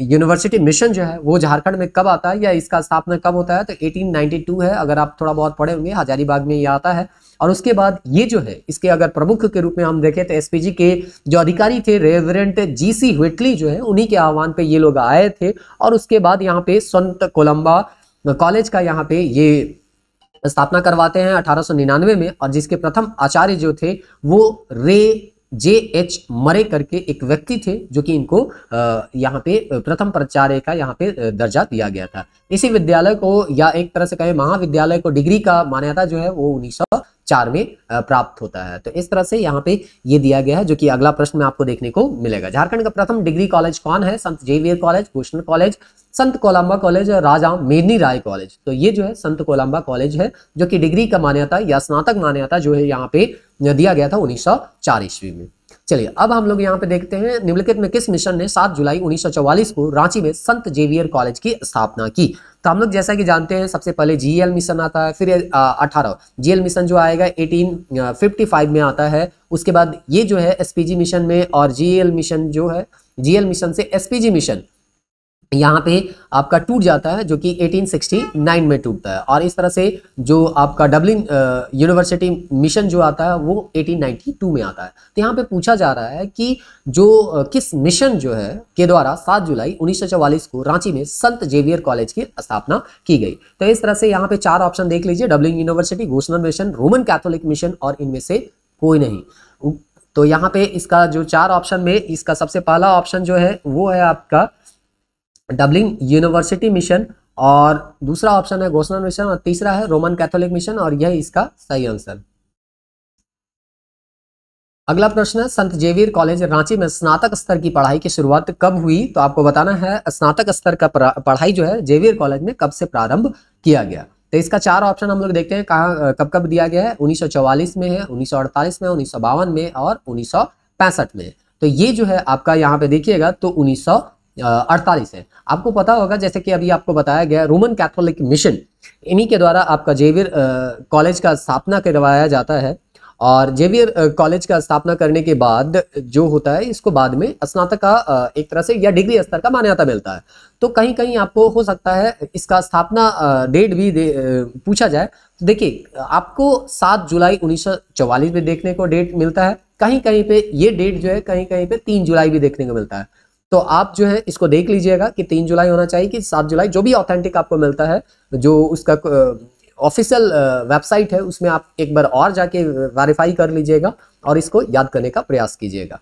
A: यूनिवर्सिटी मिशन जो है वो झारखंड में कब आता है या इसका स्थापना कब होता है तो 1892 है अगर आप थोड़ा बहुत पढ़े होंगे हजारीबाग में ये आता है और उसके बाद ये जो है इसके अगर प्रमुख के रूप में हम देखें तो एसपीजी के जो अधिकारी थे रेवरेंट जीसी व्हिटली जो है उन्हीं के आह्वान पे ये लोग आए थे और उसके बाद यहाँ पे संत कोलम्बा कॉलेज का यहाँ पे ये स्थापना करवाते हैं 1899 में और जिसके प्रथम आचार्य जो थे वो रे जे एच मरे करके एक व्यक्ति थे जो कि इनको यहाँ पे प्रथम प्राचार्य का यहाँ पे दर्जा दिया गया था इसी विद्यालय को या एक तरह से कहें महाविद्यालय को डिग्री का मान्यता जो है वो उन्नीस चार में प्राप्त होता है तो इस तरह से यहाँ पे ये दिया गया है जो कि अगला प्रश्न में आपको देखने को मिलेगा झारखंड का प्रथम डिग्री कॉलेज कौन है संत जेवियर कॉलेज भूषण कॉलेज संत कोलंबा कॉलेज और राजा मेदनी राय कॉलेज तो ये जो है संत कोलंबा कॉलेज है जो कि डिग्री का मान्यता या स्नातक मान्यता जो है यहाँ पे दिया गया था उन्नीस ईस्वी में चलिए अब हम लोग यहाँ पे देखते हैं निम्नलिखित में किस मिशन ने 7 जुलाई 1944 को रांची में संत जेवियर कॉलेज की स्थापना की तो हम लोग जैसा कि जानते हैं सबसे पहले जीएल मिशन आता है फिर अठारह जीएल मिशन जो आएगा 1855 में आता है उसके बाद ये जो है एसपीजी मिशन में और जीएल मिशन जो है जीएल मिशन से एसपीजी मिशन यहाँ पे आपका टूट जाता है जो कि 1869 में टूटता है और इस तरह से जो आपका डब्लिन यूनिवर्सिटी मिशन जो आता है वो 1892 में आता है तो यहाँ पे पूछा जा रहा है कि जो किस मिशन जो है के द्वारा 7 जुलाई 1944 को रांची में संत जेवियर कॉलेज की स्थापना की गई तो इस तरह से यहाँ पे चार ऑप्शन देख लीजिए डब्लिन यूनिवर्सिटी घोषणा मिशन रोमन कैथोलिक मिशन और इनमें से कोई नहीं तो यहाँ पे इसका जो चार ऑप्शन में इसका सबसे पहला ऑप्शन जो है वो है आपका डबलिंग यूनिवर्सिटी मिशन और दूसरा ऑप्शन है घोषणा मिशन और तीसरा है रोमन कैथोलिक मिशन और यह इसका सही आंसर अगला प्रश्न है संत जेवियर कॉलेज रांची में स्नातक स्तर की पढ़ाई की शुरुआत कब हुई तो आपको बताना है स्नातक स्तर का पढ़ाई जो है जेवियर कॉलेज में कब से प्रारंभ किया गया तो इसका चार ऑप्शन हम लोग देखते हैं कहा कब कब दिया गया है 1944 में है 1948 में उन्नीस में और उन्नीस में तो ये जो है आपका यहाँ पे देखिएगा तो उन्नीस अड़तालीस है आपको पता होगा जैसे कि अभी आपको बताया गया रोमन कैथोलिक मिशन इन्हीं के द्वारा आपका जेवियर कॉलेज का स्थापना करवाया जाता है और जेवियर कॉलेज का स्थापना करने के बाद जो होता है इसको बाद में स्नातक का एक तरह से या डिग्री स्तर का मान्यता मिलता है तो कहीं कहीं आपको हो सकता है इसका स्थापना डेट भी दे, पूछा जाए तो देखिए आपको 7 जुलाई 1944 में देखने को डेट मिलता है कहीं कहीं पे ये डेट जो है कहीं कहीं पे 3 जुलाई भी देखने को मिलता है तो आप जो है इसको देख लीजिएगा कि तीन जुलाई होना चाहिए कि सात जुलाई जो भी ऑथेंटिक आपको मिलता है जो उसका ऑफिशियल वेबसाइट है उसमें आप एक बार और जाके वेरीफाई कर लीजिएगा और इसको याद करने का प्रयास कीजिएगा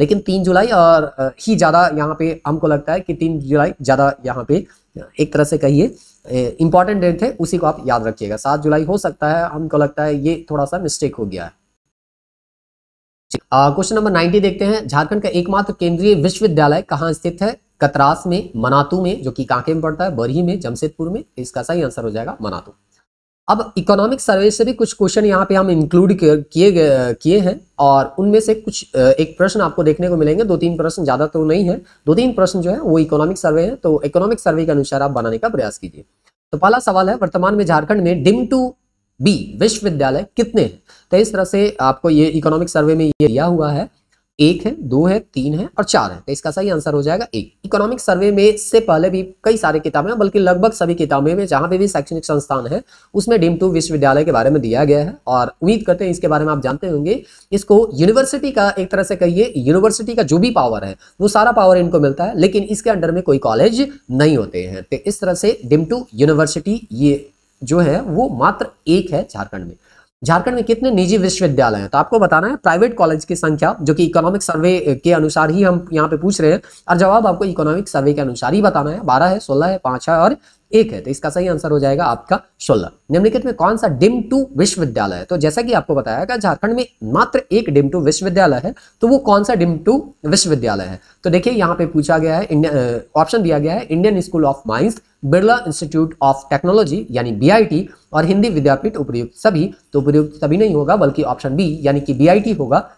A: लेकिन तीन जुलाई और ही ज़्यादा यहाँ पे हमको लगता है कि तीन जुलाई ज़्यादा यहाँ पे एक तरह से कहिए इंपॉर्टेंट डेट है उसी को आप याद रखिएगा सात जुलाई हो सकता है हमको लगता है ये थोड़ा सा मिस्टेक हो गया है क्वेश्चन नंबर 90 देखते हैं झारखंड का एकमात्र केंद्रीय विश्वविद्यालय कहाँ स्थित है कतरास में मनातू में जो कि कांके में पड़ता है बरही में जमशेदपुर में इसका सही आंसर हो जाएगा मनातू अब इकोनॉमिक सर्वे से भी कुछ क्वेश्चन यहाँ पे हम इंक्लूड किए किए हैं और उनमें से कुछ एक प्रश्न आपको देखने को मिलेंगे दो तीन प्रश्न ज़्यादा तो नहीं है दो तीन प्रश्न जो है वो इकोनॉमिक सर्वे है तो इकोनॉमिक सर्वे के अनुसार आप बनाने का प्रयास कीजिए तो पहला सवाल है वर्तमान में झारखंड में डिम टू बी विश्वविद्यालय कितने हैं तो इस तरह से आपको ये इकोनॉमिक सर्वे में ये दिया हुआ है एक है दो है तीन है और चार है तो इसका सही आंसर हो जाएगा एक इकोनॉमिक सर्वे में से पहले भी कई सारे किताबें बल्कि लगभग सभी किताबें में जहां पे भी शैक्षणिक संस्थान है उसमें डिम टू विश्वविद्यालय के बारे में दिया गया है और उम्मीद करते हैं इसके बारे में आप जानते होंगे इसको यूनिवर्सिटी का एक तरह से कहिए यूनिवर्सिटी का जो भी पावर है वो सारा पावर इनको मिलता है लेकिन इसके अंडर में कोई कॉलेज नहीं होते हैं तो इस तरह से डिम टू यूनिवर्सिटी ये जो है वो मात्र एक है झारखंड में झारखंड में कितने निजी विश्वविद्यालय हैं तो आपको बताना है प्राइवेट कॉलेज की संख्या जो कि इकोनॉमिक सर्वे के अनुसार ही हम यहाँ पे पूछ रहे हैं और जवाब आपको इकोनॉमिक सर्वे के अनुसार ही बताना है बारह है सोलह है पाँच है और एक है तो इसका सही आंसर हो जाएगा आपका सोलह निम्नलिखित में कौन सा डिम टू विश्वविद्यालय है तो जैसा कि आपको बताया गया झारखंड में मात्र एक डिम टू विश्वविद्यालय है तो वो कौन सा डिम टू विश्वविद्यालय है तो देखिए यहाँ पे पूछा गया है ऑप्शन दिया गया है Indian school of mines Birla institute of technology यानी बी और हिंदी विद्यापीठ उपयुक्त सभी तो उपयुक्त सभी नहीं होगा बल्कि ऑप्शन बी यानी कि बी होगा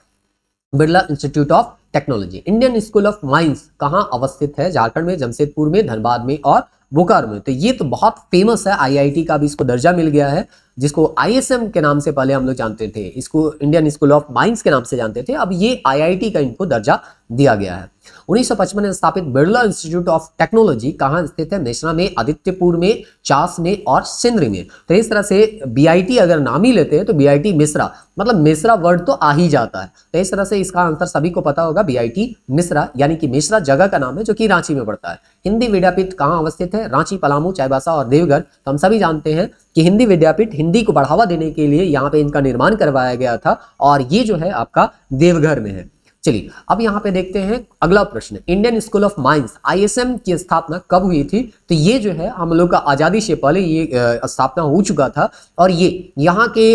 A: Birla institute of technology Indian school of mines कहाँ अवस्थित है झारखंड में जमशेदपुर में धनबाद में और बोकारो में तो ये तो बहुत फेमस है आईआईटी का भी इसको दर्जा मिल गया है जिसको आईएसएम के नाम से पहले हम लोग जानते थे इसको इंडियन स्कूल ऑफ माइंस के नाम से जानते थे अब ये आईआईटी का इनको दर्जा दिया गया है 1955 में स्थापित बिरला इंस्टीट्यूट ऑफ टेक्नोलॉजी कहां स्थित है नेशना में आदित्यपुर में चास में और सिंधरी में तो इस तरह से बीआईटी अगर नाम ही लेते हैं तो बीआईटी मिश्रा मतलब मिश्रा वर्ड तो आ ही जाता है तो इस तरह से इसका आंसर सभी को पता होगा बीआईटी मिश्रा यानी कि मिश्रा जगह का नाम है जो कि रांची में पड़ता है हिंदी विद्यापीठ कहाँ अवस्थित है रांची पलामू चाईबासा और देवघर तो हम सभी जानते हैं कि हिंदी विद्यापीठ हिंदी को बढ़ावा देने के लिए यहाँ पे इनका निर्माण करवाया गया था और ये जो है आपका देवघर में है चलिए अब यहाँ पे देखते हैं अगला प्रश्न Indian school of mines ISM की स्थापना कब हुई थी तो ये जो है हम लोग का आज़ादी से पहले ये स्थापना हो चुका था और ये यहाँ के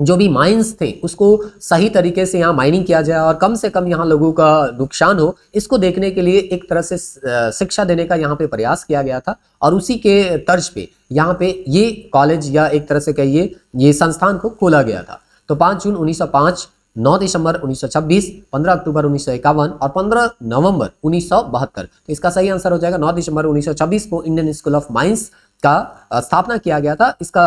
A: जो भी माइंस थे उसको सही तरीके से यहाँ माइनिंग किया जाए और कम से कम यहाँ लोगों का नुकसान हो इसको देखने के लिए एक तरह से शिक्षा देने का यहाँ पे प्रयास किया गया था और उसी के तर्ज पे यहाँ पे ये कॉलेज या एक तरह से कहिए ये संस्थान को खोला गया था तो 5 जून 1905 9 दिसंबर 1926, 15 अक्टूबर उन्नीस और 15 नवंबर उन्नीस तो इसका सही आंसर हो जाएगा 9 दिसंबर 1926 को इंडियन स्कूल ऑफ माइंस का स्थापना किया गया था इसका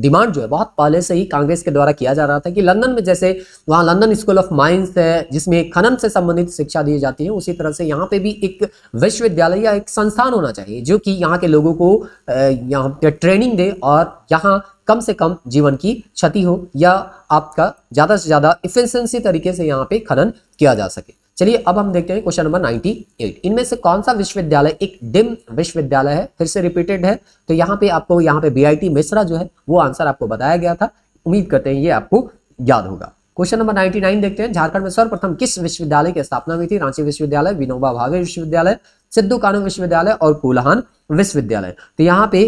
A: डिमांड जो है बहुत पहले से ही कांग्रेस के द्वारा किया जा रहा था कि लंदन में जैसे वहाँ लंदन स्कूल ऑफ माइंस है जिसमें खनन से संबंधित शिक्षा दी जाती है उसी तरह से यहाँ पे भी एक विश्वविद्यालय या एक संस्थान होना चाहिए जो कि यहाँ के लोगों को यहाँ पे ट्रेनिंग दे और यहाँ कम से कम जीवन की क्षति हो या आपका ज़्यादा से ज़्यादा इफिशेंसी तरीके से यहाँ पे खनन किया जा सके चलिए अब हम देखते हैं क्वेश्चन नंबर 98 इनमें से कौन सा विश्वविद्यालय एक डिम विश्वविद्यालय है फिर से रिपीटेड है तो यहाँ पे आपको यहाँ पे बीआईटी मिश्रा जो है वो आंसर आपको बताया गया था उम्मीद करते हैं ये आपको याद होगा क्वेश्चन नंबर 99 देखते हैं झारखंड में सर्वप्रथम किस विश्वविद्यालय की स्थापना हुई थी रांची विश्वविद्यालय विनोबा भावे विश्वविद्यालय सिद्धू कानू विश्वविद्यालय और कोलहान विश्वविद्यालय तो यहाँ पे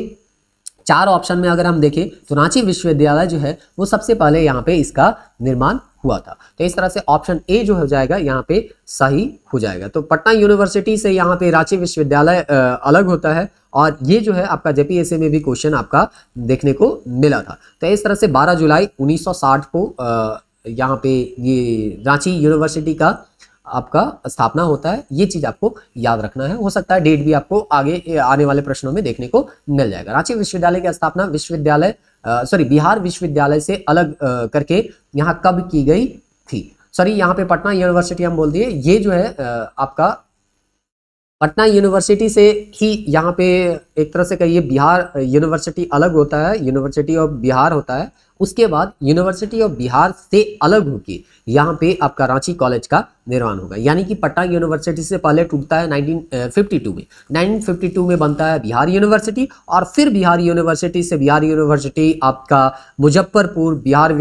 A: चार ऑप्शन में अगर हम देखें तो रांची विश्वविद्यालय जो है वो सबसे पहले यहाँ पे इसका निर्माण हुआ था तो इस तरह से ऑप्शन ए जो हो जाएगा यहाँ पे सही हो जाएगा तो पटना यूनिवर्सिटी से यहाँ पे रांची विश्वविद्यालय अलग होता है और ये जो है आपका जेपीएसए में भी क्वेश्चन आपका देखने को मिला था तो इस तरह से 12 जुलाई 1960 को यहाँ पे ये रांची यूनिवर्सिटी का आपका स्थापना होता है ये चीज आपको याद रखना है हो सकता है डेट भी आपको आगे आने वाले प्रश्नों में देखने को मिल जाएगा रांची विश्वविद्यालय की स्थापना विश्वविद्यालय सॉरी बिहार विश्वविद्यालय से अलग आ, करके यहाँ कब की गई थी सॉरी यहाँ पे पटना यूनिवर्सिटी हम बोल दिए ये जो है आ, आपका पटना यूनिवर्सिटी से ही यहाँ पे एक तरह से कहिए बिहार यूनिवर्सिटी अलग होता है यूनिवर्सिटी ऑफ बिहार होता है उसके बाद यूनिवर्सिटी ऑफ बिहार से अलग होकर यहाँ पे आपका रांची कॉलेज का निर्माण होगा यानी कि पटना यूनिवर्सिटी से पहले टूटता है 1952 में 1952 में बनता है बिहार यूनिवर्सिटी और फिर बिहार यूनिवर्सिटी से बिहार यूनिवर्सिटी आपका मुजफ्फरपुर बिहार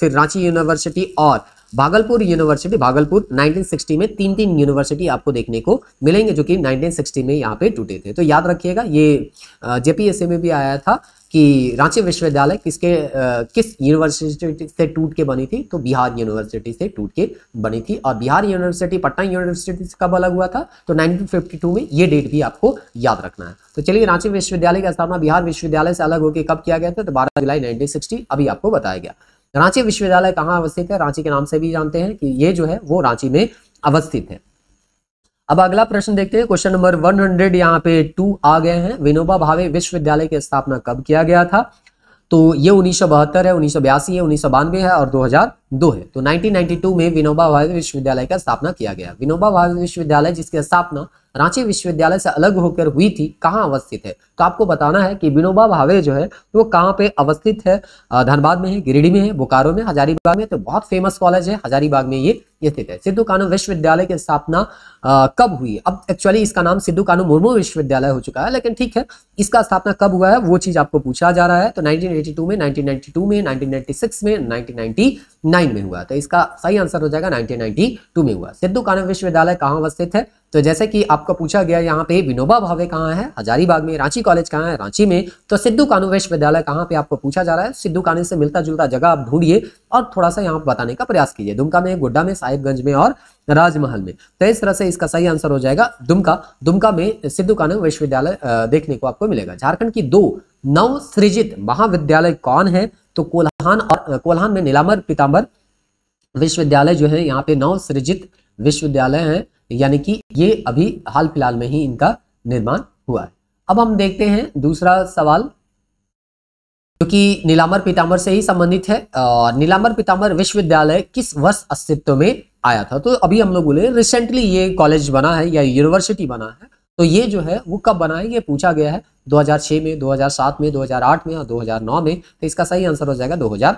A: फिर रांची यूनिवर्सिटी और भागलपुर यूनिवर्सिटी भागलपुर 1960 में तीन तीन यूनिवर्सिटी आपको देखने को मिलेंगे जो कि 1960 में यहाँ पे टूटे थे तो याद रखिएगा ये जेपीएसए में भी आया था कि रांची विश्वविद्यालय किसके किस यूनिवर्सिटी से टूट के बनी थी तो बिहार यूनिवर्सिटी से टूट के बनी थी और बिहार यूनिवर्सिटी पटना यूनिवर्सिटी से कब अलग हुआ था तो 1952 में ये डेट भी आपको याद रखना है तो चलिए रांची विश्वविद्यालय का स्थापना बिहार विश्वविद्यालय से अलग होकर कब किया गया था तो बारह जुलाई नाइनटीन अभी आपको बताया गया रांची विश्वविद्यालय कहाँ अवस्थित है रांची के नाम से भी जानते हैं कि ये जो है वो रांची में अवस्थित है अब अगला प्रश्न देखते हैं क्वेश्चन नंबर 100 हंड्रेड यहाँ पे टू आ गए हैं विनोबा भावे विश्वविद्यालय की स्थापना कब किया गया था तो ये उन्नीस है उन्नीस है उन्नीस है और दो दो है तो 1992 में विनोबा भावे विश्वविद्यालय का स्थापना किया गया विनोबा भावे विश्वविद्यालय जिसकी स्थापना रांची विश्वविद्यालय से अलग होकर हुई थी कहाँ अवस्थित है तो आपको बताना है कि विनोबा भावे जो है वो कहाँ पे अवस्थित है धनबाद में है गिरिडीह में है बोकारो में हजारीबाग में तो बहुत फेमस कॉलेज है हजारीबाग में ये स्थित है सिद्धू कानू विश्वविद्यालय की स्थापना कब हुई अब एक्चुअली इसका नाम सिद्धू कानू मुर्मू विश्वविद्यालय हो चुका है लेकिन ठीक है इसका स्थापना कब हुआ है वो चीज आपको पूछा जा रहा है तो नाइनटीन में नाइनटीन में नाइनटीन में नाइनटीन में हुआ तो इसका सही आंसर हो जाएगा 1992 में हुआ सिद्धू कानून विश्वविद्यालय कहाँ अवस्थित है तो जैसे कि आपको पूछा गया यहाँ पे विनोबा भावे कहाँ है हजारीबाग में रांची कॉलेज कहाँ है रांची में तो सिद्धू कानू विश्वविद्यालय कहाँ पे आपको पूछा जा रहा है सिद्धू कानू से मिलता जुलता जगह आप ढूंढिए और थोड़ा सा यहाँ बताने का प्रयास कीजिए दुमका में गोड्डा में साहिबगंज में और राजमहल में तो इस तरह से इसका सही आंसर हो जाएगा दुमका दुमका में सिद्धू कानू विश्वविद्यालय देखने को आपको मिलेगा झारखंड की दो नव सृजित महाविद्यालय कौन है तो कोल्हान और कोल्हान में नीलामर पीताम्बर विश्वविद्यालय जो है यहाँ पे नव सृजित विश्वविद्यालय है यानी कि ये अभी हाल फिलहाल में ही इनका निर्माण हुआ है अब हम देखते हैं दूसरा सवाल क्योंकि तो नीलामर पीतामर से ही संबंधित है और नीलामर पीताम्बर विश्वविद्यालय किस वर्ष अस्तित्व में आया था तो अभी हम लोग बोले रिसेंटली ये कॉलेज बना है या यूनिवर्सिटी बना है तो ये जो है वो कब बना है ये पूछा गया है 2006 में 2007 में 2008 में और 2009 में तो इसका सही आंसर हो जाएगा 2009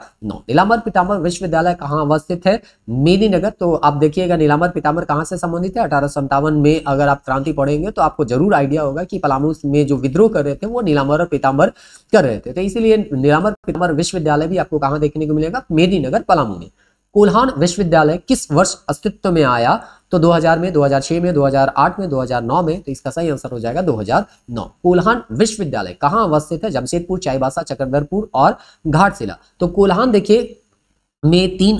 A: नीलाम्बर पीताम्बर विश्वविद्यालय कहाँ अवस्थित है मेदी नगर तो आप देखिएगा नीलाम्बर पीताम्बर कहाँ से संबंधित है अठारह में अगर आप क्रांति पढ़ेंगे तो आपको जरूर आइडिया होगा कि पलामू में जो विद्रोह कर रहे थे वो नीलाम्बर और पीताम्बर कर रहे थे तो इसीलिए नीलामर पिताम्बर विश्वविद्यालय भी आपको कहाँ देखने को मिलेगा मेदी पलामू में कोल्हान विश्वविद्यालय किस वर्ष अस्तित्व में आया तो 2000 में 2006 में 2008 में 2009 में तो इसका सही आंसर हो जाएगा 2009 कोल्हान विश्वविद्यालय कहाँ अवस्थित है जमशेदपुर चाईबासा चक्रधरपुर और घाटशिला तो कोल्हान देखिए में तीन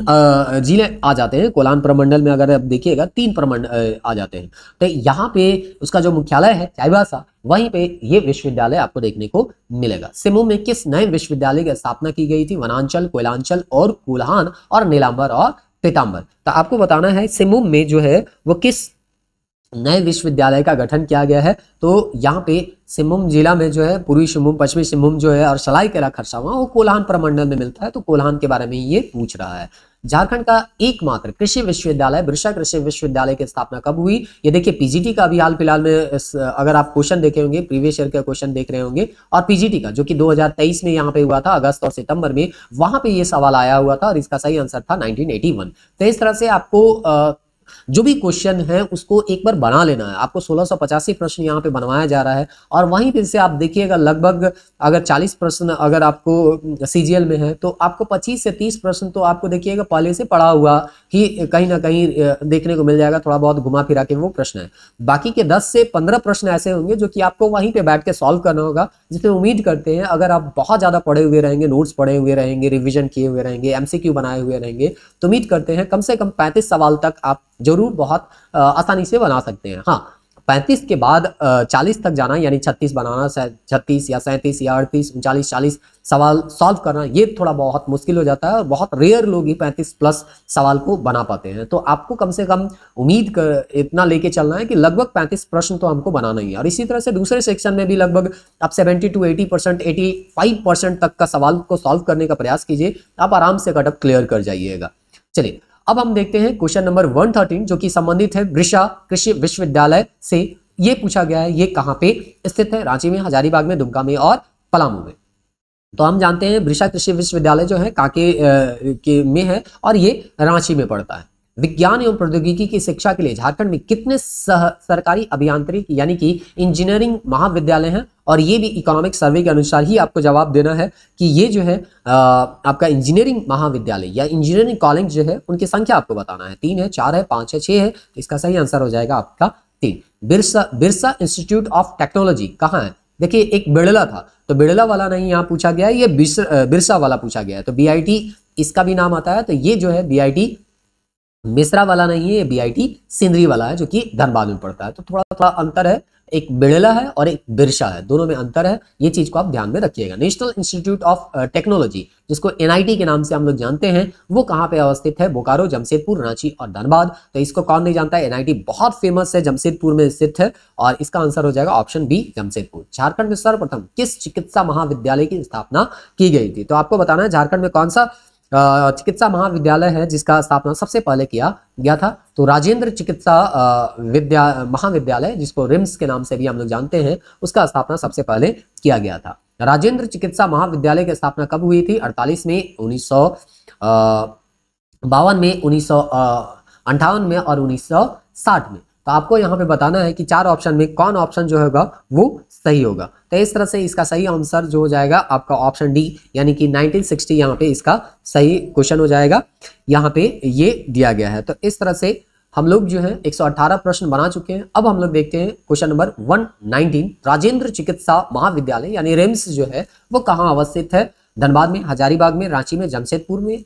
A: जिले आ जाते हैं कोलान प्रमंडल में अगर आप देखिएगा तीन प्रमंडल आ जाते हैं तो यहाँ पे उसका जो मुख्यालय है चाईबासा वहीं पे ये विश्वविद्यालय आपको देखने को मिलेगा सिमू में किस नए विश्वविद्यालय की स्थापना की गई थी वनांचल कोयलांचल और कोल्हान और नीलांबर और पीताम्बर तो आपको बताना है सिमुम में जो है वो किस नए विश्वविद्यालय का गठन किया गया है तो यहाँ पे सिमुम जिला में जो है पूर्वी सिमुम पश्चिमी सिमुम जो है और सलाई कला खरसावा वो कोल्हान प्रमंडल में मिलता है तो कोल्हान के बारे में ये पूछ रहा है झारखंड का एकमात्र कृषि विश्वविद्यालय बिरसा कृषि विश्वविद्यालय की स्थापना कब हुई ये देखिए पीजीटी का अभी हाल फिलहाल में अगर आप क्वेश्चन देखे होंगे प्रीवियस ईयर के क्वेश्चन देख रहे होंगे और पीजीटी का जो कि 2023 में यहाँ पे हुआ था अगस्त और सितंबर में वहां पे ये सवाल आया हुआ था और इसका सही आंसर था नाइनटीन तो इस तरह से आपको जो भी क्वेश्चन है उसको एक बार बना लेना है आपको सोलह सौ पचासी प्रश्न यहाँ पे बनवाया जा रहा है और वहीं पर से आप देखिएगा लगभग अगर चालीस प्रश्न अगर आपको सीजीएल में है तो आपको पच्चीस से तीस प्रश्न तो आपको देखिएगा पहले से पढ़ा हुआ ही कहीं ना कहीं देखने को मिल जाएगा थोड़ा बहुत घुमा फिरा के वो प्रश्न है बाकी के दस से पंद्रह प्रश्न ऐसे होंगे जो कि आपको वहीं पर बैठ के सॉल्व करना होगा जिसमें उम्मीद करते हैं अगर आप बहुत ज़्यादा पढ़े हुए रहेंगे नोट्स पढ़े हुए रहेंगे रिविजन किए हुए रहेंगे एमसीक्यू बनाए हुए रहेंगे तो उम्मीद करते हैं कम से कम पैंतीस सवाल तक आप जरूर बहुत आसानी से बना सकते हैं हाँ पैंतीस के बाद चालीस तक जाना यानी छत्तीस बनाना छत्तीस या सैंतीस या अड़तीस उनचालीस चालीस सवाल सॉल्व करना ये थोड़ा बहुत मुश्किल हो जाता है और बहुत रेयर लोग ही पैंतीस प्लस सवाल को बना पाते हैं तो आपको कम से कम उम्मीद कर इतना लेके चलना है कि लगभग पैंतीस प्रश्न तो हमको बनाना ही है और इसी तरह से दूसरे सेक्शन में भी लगभग आप seventy two eighty percent eighty five percent तक का सवाल को सॉल्व करने का प्रयास कीजिए आप आराम से कटअप क्लियर कर जाइएगा चलिए अब हम देखते हैं क्वेश्चन नंबर 113 जो कि संबंधित है वृषा कृषि विश्वविद्यालय से ये पूछा गया है ये कहाँ पे स्थित है रांची में हजारीबाग में दुमका में और पलामू में तो हम जानते हैं वृषा कृषि विश्वविद्यालय जो है काके के में है और ये रांची में पड़ता है विज्ञान एवं प्रौद्योगिकी की शिक्षा के लिए झारखंड में कितने सह, सरकारी अभियांत्रिक यानी कि इंजीनियरिंग महाविद्यालय हैं और ये भी इकोनॉमिक सर्वे के अनुसार ही आपको जवाब देना है कि ये जो है आ, आपका इंजीनियरिंग महाविद्यालय या इंजीनियरिंग कॉलेज जो है उनकी संख्या आपको बताना है तीन है चार है पांच है छह है तो इसका सही आंसर हो जाएगा आपका तीन Birsa Birsa institute of technology कहाँ है देखिए एक बिड़ला था तो बिड़ला वाला नहीं यहाँ पूछा गया है ये बिरसा वाला पूछा गया है तो बी इसका भी नाम आता है तो ये जो है बी मिश्रा वाला नहीं है बी आई सिंदरी वाला है जो कि धनबाद में पड़ता है तो थोड़ा थोड़ा अंतर है एक बिड़ला है और एक बिरसा है दोनों में अंतर है ये चीज को आप ध्यान में रखिएगा नेशनल इंस्टीट्यूट ऑफ टेक्नोलॉजी जिसको एनआईटी के नाम से हम लोग जानते हैं वो कहाँ पे अवस्थित है बोकारो जमशेदपुर रांची और धनबाद तो इसको कौन नहीं जानता है एनआईटी बहुत फेमस है जमशेदपुर में स्थित है और इसका आंसर हो जाएगा ऑप्शन बी जमशेदपुर झारखंड में सर्वप्रथम किस चिकित्सा महाविद्यालय की स्थापना की गई थी तो आपको बताना है झारखंड में कौन सा चिकित्सा महाविद्यालय है जिसका स्थापना सबसे पहले किया गया था तो राजेंद्र चिकित्सा विद्या महाविद्यालय जिसको रिम्स के नाम से भी हम लोग जानते हैं उसका स्थापना सबसे पहले किया गया था राजेंद्र चिकित्सा महाविद्यालय की स्थापना कब हुई थी 48 में उन्नीस बावन में उन्नीस अंठावन में और उन्नीस में तो आपको यहाँ पे बताना है कि चार ऑप्शन में कौन ऑप्शन जो होगा वो सही होगा तो इस तरह से इसका सही आंसर जो हो जाएगा आपका ऑप्शन डी यानी कि 1960 यहाँ पे इसका सही क्वेश्चन हो जाएगा यहाँ पे ये दिया गया है तो इस तरह से हम लोग जो है 118 प्रश्न बना चुके हैं अब हम लोग देखते हैं क्वेश्चन नंबर 119 राजेंद्र चिकित्सा महाविद्यालय यानी रिम्स जो है वो कहाँ अवस्थित है धनबाद में हजारीबाग में रांची में जमशेदपुर में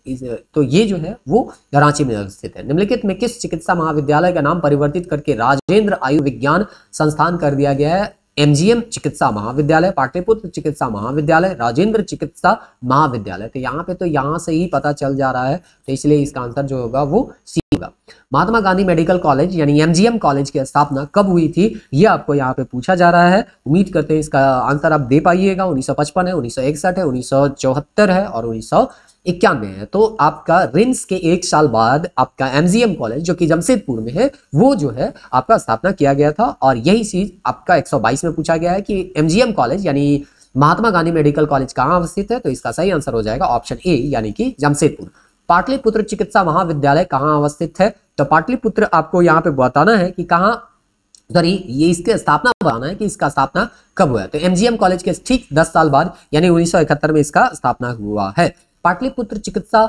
A: तो ये जो है वो रांची में स्थित है निम्नलिखित में किस चिकित्सा महाविद्यालय का नाम परिवर्तित करके राजेंद्र आयुर्विज्ञान संस्थान कर दिया गया है एमजीएम चिकित्सा महाविद्यालय पाटलिपुत्र चिकित्सा महाविद्यालय राजेंद्र चिकित्सा महाविद्यालय तो यहाँ पे तो यहाँ से ही पता चल जा रहा है तो इसलिए इसका आंसर जो होगा वो सी होगा महात्मा गांधी मेडिकल कॉलेज यानी एमजीएम कॉलेज की स्थापना कब हुई थी ये आपको यहाँ पे पूछा जा रहा है उम्मीद करते हैं इसका आंसर आप दे पाइएगा उन्नीस है उन्नीस है उन्नीस है और उन्नीस इक्यानवे है तो आपका रिम्स के एक साल बाद आपका एमजीएम कॉलेज जो कि जमशेदपुर में है वो जो है आपका स्थापना किया गया था और यही चीज आपका 122 में पूछा गया है कि एमजीएम कॉलेज यानी महात्मा गांधी मेडिकल कॉलेज कहाँ अवस्थित है तो इसका सही आंसर हो जाएगा ऑप्शन ए यानी कि जमशेदपुर पाटलिपुत्र चिकित्सा महाविद्यालय कहाँ अवस्थित है तो पाटलिपुत्र आपको यहाँ पे बताना है कि कहाँ सॉरी ये इसके स्थापना बताना है कि इसका स्थापना कब हुआ है तो एमजीएम कॉलेज के ठीक 10 साल बाद यानी 1971 में इसका स्थापना हुआ है पाटलिपुत्र चिकित्सा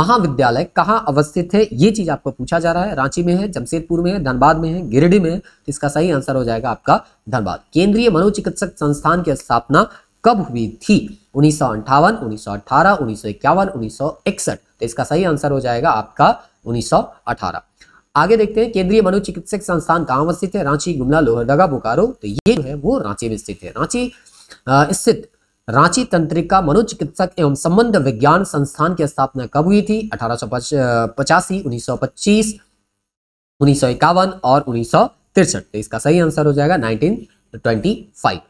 A: महाविद्यालय कहाँ अवस्थित है ये चीज आपको पूछा जा रहा है रांची में है जमशेदपुर में है धनबाद में है गिरिडीह में है तो इसका सही आंसर हो जाएगा आपका धनबाद केंद्रीय मनोचिकित्सक संस्थान की स्थापना कब हुई थी उन्नीस सौ अंठावन उन्नीस सौ अठारह उन्नीस सौ इक्यावन उन्नीस सौ इकसठ तो इसका सही आंसर हो जाएगा आपका उन्नीस सौ अठारह आगे देखते हैं केंद्रीय मनोचिकित्सक संस्थान कहाँ अवस्थित है रांची गुमला लोहरदगा बोकारो तो ये जो है वो रांची में स्थित है रांची स्थित रांची तंत्रिका मनोचिकित्सक एवं संबंध विज्ञान संस्थान की स्थापना कब हुई थी अठारह पचासी उन्नीस सौ पच्चीस उन्नीस सौ इक्यावन और उन्नीस सौ तिरसठ तो इसका सही आंसर हो जाएगा नाइनटीन ट्वेंटी फाइव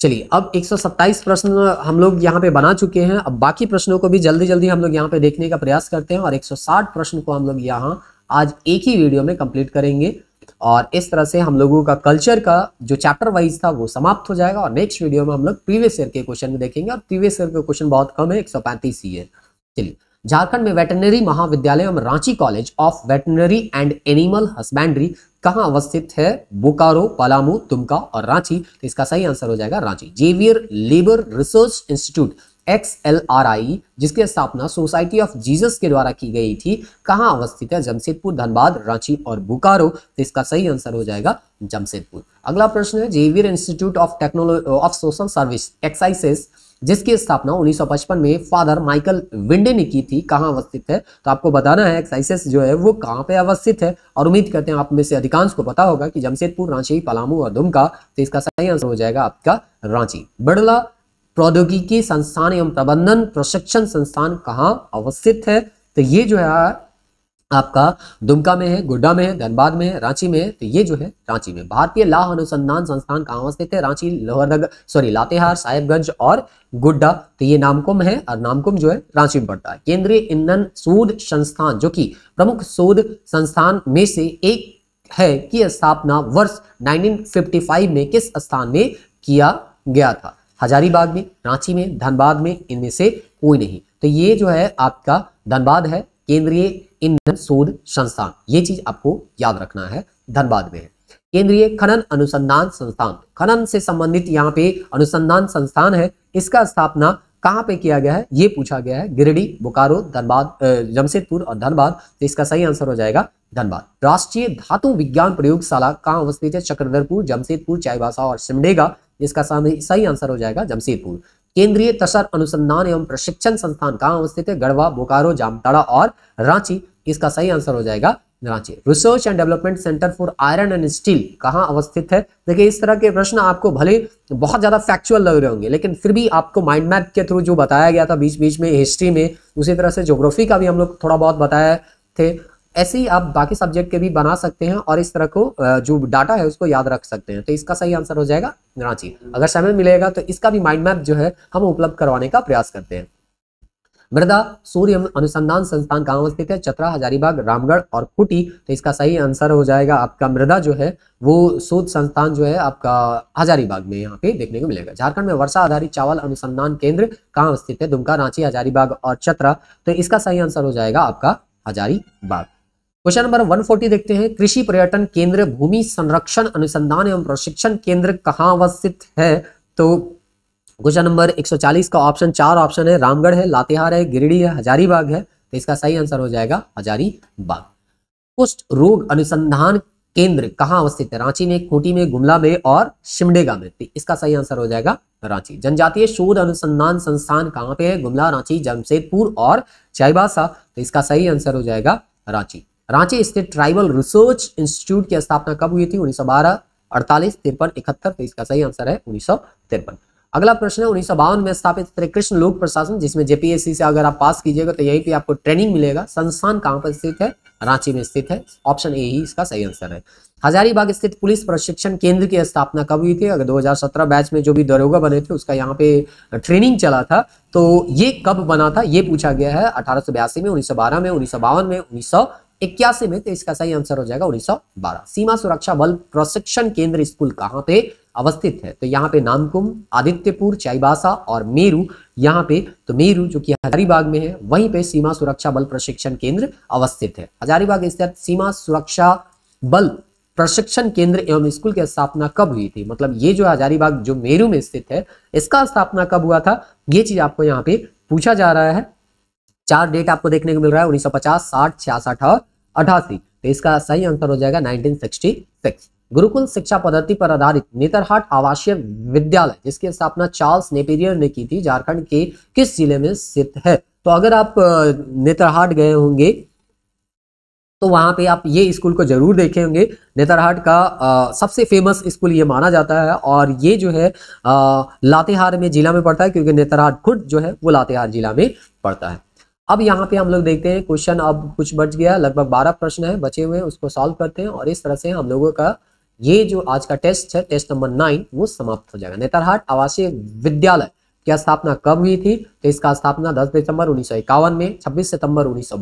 A: चलिए अब 127 प्रश्न हम लोग यहाँ पे बना चुके हैं अब बाकी प्रश्नों को भी जल्दी जल्दी हम लोग यहाँ पे देखने का प्रयास करते हैं और 160 प्रश्न को हम लोग यहाँ आज एक ही वीडियो में कंप्लीट करेंगे और इस तरह से हम लोगों का कल्चर का जो चैप्टर वाइज था वो समाप्त हो जाएगा और नेक्स्ट वीडियो में हम लोग प्रीवियस ईयर के क्वेश्चन देखेंगे और प्रीवियस ईयर के क्वेश्चन बहुत कम है एक सौ पैंतीस ही चलिए झारखंड में वेटनरी महाविद्यालय एवं Ranchi college of veterinary and animal husbandry कहाँ अवस्थित है बोकारो पलामू दुमका और रांची तो इसका सही आंसर हो जाएगा Ranchi Xavier labour research institute X L R I जिसकी स्थापना सोसाइटी ऑफ जीसस के द्वारा की गई थी कहाँ अवस्थित है जमशेदपुर धनबाद रांची और बुकारो तो इसका सही आंसर हो जाएगा जमशेदपुर अगला प्रश्न है Xavier institute of technology of social service excises जिसकी स्थापना 1955 में फादर माइकल विंडे ने की थी कहाँ अवस्थित है तो आपको बताना है एक्साइसेस जो है वो कहाँ पे अवस्थित है और उम्मीद करते हैं आप में से अधिकांश को पता होगा कि जमशेदपुर रांची पलामू और दुमका तो इसका सही आंसर हो जाएगा आपका रांची बड़ला प्रौद्योगिकी संस्थान एवं प्रबंधन प्रशिक्षण संस्थान कहाँ अवस्थित है तो ये जो है आपका दुमका में है गोड्डा में है धनबाद में है रांची में है तो ये जो है रांची में भारतीय लाह अनुसंधान संस्थान कहाँ अवस्थित है रांची लोहरदग सॉरी लातेहार साहेबगंज और गुड्डा तो ये नामकुम है और नामकुम जो है रांची में पड़ता है केंद्रीय ईंधन शोध संस्थान जो कि प्रमुख शोध संस्थान में से एक है की स्थापना वर्ष नाइनटीन में किस स्थान में किया गया था हजारीबाग में रांची में धनबाद में इनमें से कोई नहीं तो ये जो है आपका धनबाद है केंद्रीय ईंधन शोध संस्थान ये चीज आपको याद रखना है धनबाद में है केंद्रीय खनन अनुसंधान संस्थान खनन से संबंधित यहाँ पे अनुसंधान संस्थान है इसका स्थापना कहाँ पे किया गया है ये पूछा गया है गिरिडीह बोकारो धनबाद जमशेदपुर और धनबाद तो इसका सही आंसर हो जाएगा धनबाद राष्ट्रीय धातु विज्ञान प्रयोगशाला कहाँ अवस्थित है चक्रधरपुर जमशेदपुर चाईबासा और सिमडेगा जिसका सही आंसर हो जाएगा जमशेदपुर केंद्रीय तसर अनुसंधान एवं प्रशिक्षण संस्थान कहाँ अवस्थित है गढ़वा बोकारो जामताड़ा और रांची इसका सही आंसर हो जाएगा Ranchi research and development centre for iron and steel कहाँ अवस्थित है देखिए इस तरह के प्रश्न आपको भले बहुत ज्यादा फैक्चुअल लग रहे होंगे लेकिन फिर भी आपको माइंड मैप के थ्रू जो बताया गया था बीच बीच में हिस्ट्री में उसी तरह से ज्योग्राफी का भी हम लोग थोड़ा बहुत बताया थे ऐसे ही आप बाकी सब्जेक्ट के भी बना सकते हैं और इस तरह को जो डाटा है उसको याद रख सकते हैं तो इसका सही आंसर हो जाएगा रांची अगर समय मिलेगा तो इसका भी माइंड मैप जो है हम उपलब्ध करवाने का प्रयास करते हैं मृदा सूर्य अनुसंधान संस्थान कहाँ स्थित है चतरा हजारीबाग रामगढ़ और कुटी तो इसका सही आंसर हो जाएगा आपका मृदा जो है वो शोध संस्थान जो है आपका हजारीबाग में यहाँ पे देखने को मिलेगा झारखंड में वर्षा आधारित चावल अनुसंधान केंद्र कहाँ स्थित है दुमका रांची हजारीबाग और चतरा तो इसका सही आंसर हो जाएगा आपका हजारीबाग क्वेश्चन नंबर 140 देखते हैं कृषि पर्यटन केंद्र भूमि संरक्षण अनुसंधान एवं प्रशिक्षण केंद्र कहाँ अवस्थित है तो क्वेश्चन नंबर 140 का ऑप्शन चार ऑप्शन है रामगढ़ है लातेहार है गिरिडीह है हजारीबाग है तो इसका सही आंसर हो जाएगा हजारीबाग कुष्ठ रोग अनुसंधान केंद्र कहाँ अवस्थित है रांची में खूंटी में गुमला में और शिमडेगा में तो इसका सही आंसर हो जाएगा रांची जनजातीय शोध अनुसंधान संस्थान कहाँ पे है गुमला रांची जमशेदपुर और चाईबासा तो इसका सही आंसर हो जाएगा रांची रांची स्थित ट्राइबल रिसर्च इंस्टीट्यूट की स्थापना कब हुई थी उन्नीस सौ बारह अड़तालीस तिरपन इकहत्तर तो इसका सही आंसर है उन्नीस सौ तिरपन अगला प्रश्न है उन्नीस में स्थापित त्रिकृष्ण लोक प्रशासन जिसमें जेपीएससी से अगर आप पास कीजिएगा तो यही पे आपको ट्रेनिंग मिलेगा संस्थान कहाँ पर स्थित है रांची में स्थित है ऑप्शन ए ही इसका सही आंसर है हजारीबाग स्थित पुलिस प्रशिक्षण केंद्र की स्थापना कब हुई थी अगर 2017 बैच में जो भी दरोगा बने थे उसका यहाँ पे ट्रेनिंग चला था तो ये कब बना था ये पूछा गया है अठारह में उन्नीस में उन्नीस में उन्नीस इक्यासी में तो इसका सही आंसर हो जाएगा उन्नीस सीमा सुरक्षा बल प्रशिक्षण केंद्र स्कूल कहाँ पे अवस्थित है तो यहाँ पे नामकुम आदित्यपुर चाईबासा और मेरू यहाँ पे तो मेरू जो कि हजारीबाग में है वहीं पे सीमा सुरक्षा बल प्रशिक्षण केंद्र अवस्थित है हजारीबाग स्थित सीमा सुरक्षा बल प्रशिक्षण केंद्र एवं स्कूल की स्थापना कब हुई थी मतलब ये जो हजारीबाग जो मेरू में स्थित है इसका स्थापना कब हुआ था ये चीज आपको यहाँ पे पूछा जा रहा है चार डेट आपको देखने को मिल रहा है उन्नीस सौ पचास साठ छियासठ और अठासी तो इसका सही आंसर हो जाएगा 1966 गुरुकुल शिक्षा पद्धति पर आधारित नेतरहाट आवासीय विद्यालय जिसकी स्थापना चार्ल्स नेपेरियर ने की थी झारखंड के किस जिले में स्थित है तो अगर आप नेतरहाट गए होंगे तो वहां पे आप ये स्कूल को जरूर देखे होंगे नेतरहाट का आ, सबसे फेमस स्कूल ये माना जाता है और ये जो है लातेहार में जिला में पड़ता है क्योंकि नेतरहाट खुद जो है वो लातेहार जिला में पड़ता है अब यहाँ पे हम लोग देखते हैं क्वेश्चन अब कुछ बच गया लगभग बारह प्रश्न है बचे हुए उसको सॉल्व करते हैं और इस तरह से हम लोगों का ये जो आज का टेस्ट है टेस्ट नंबर नाइन वो समाप्त हो जाएगा नेतरहाट आवासीय विद्यालय की स्थापना कब हुई थी तो इसका स्थापना 10 दिसंबर उन्नीस में 26 सितंबर उन्नीस में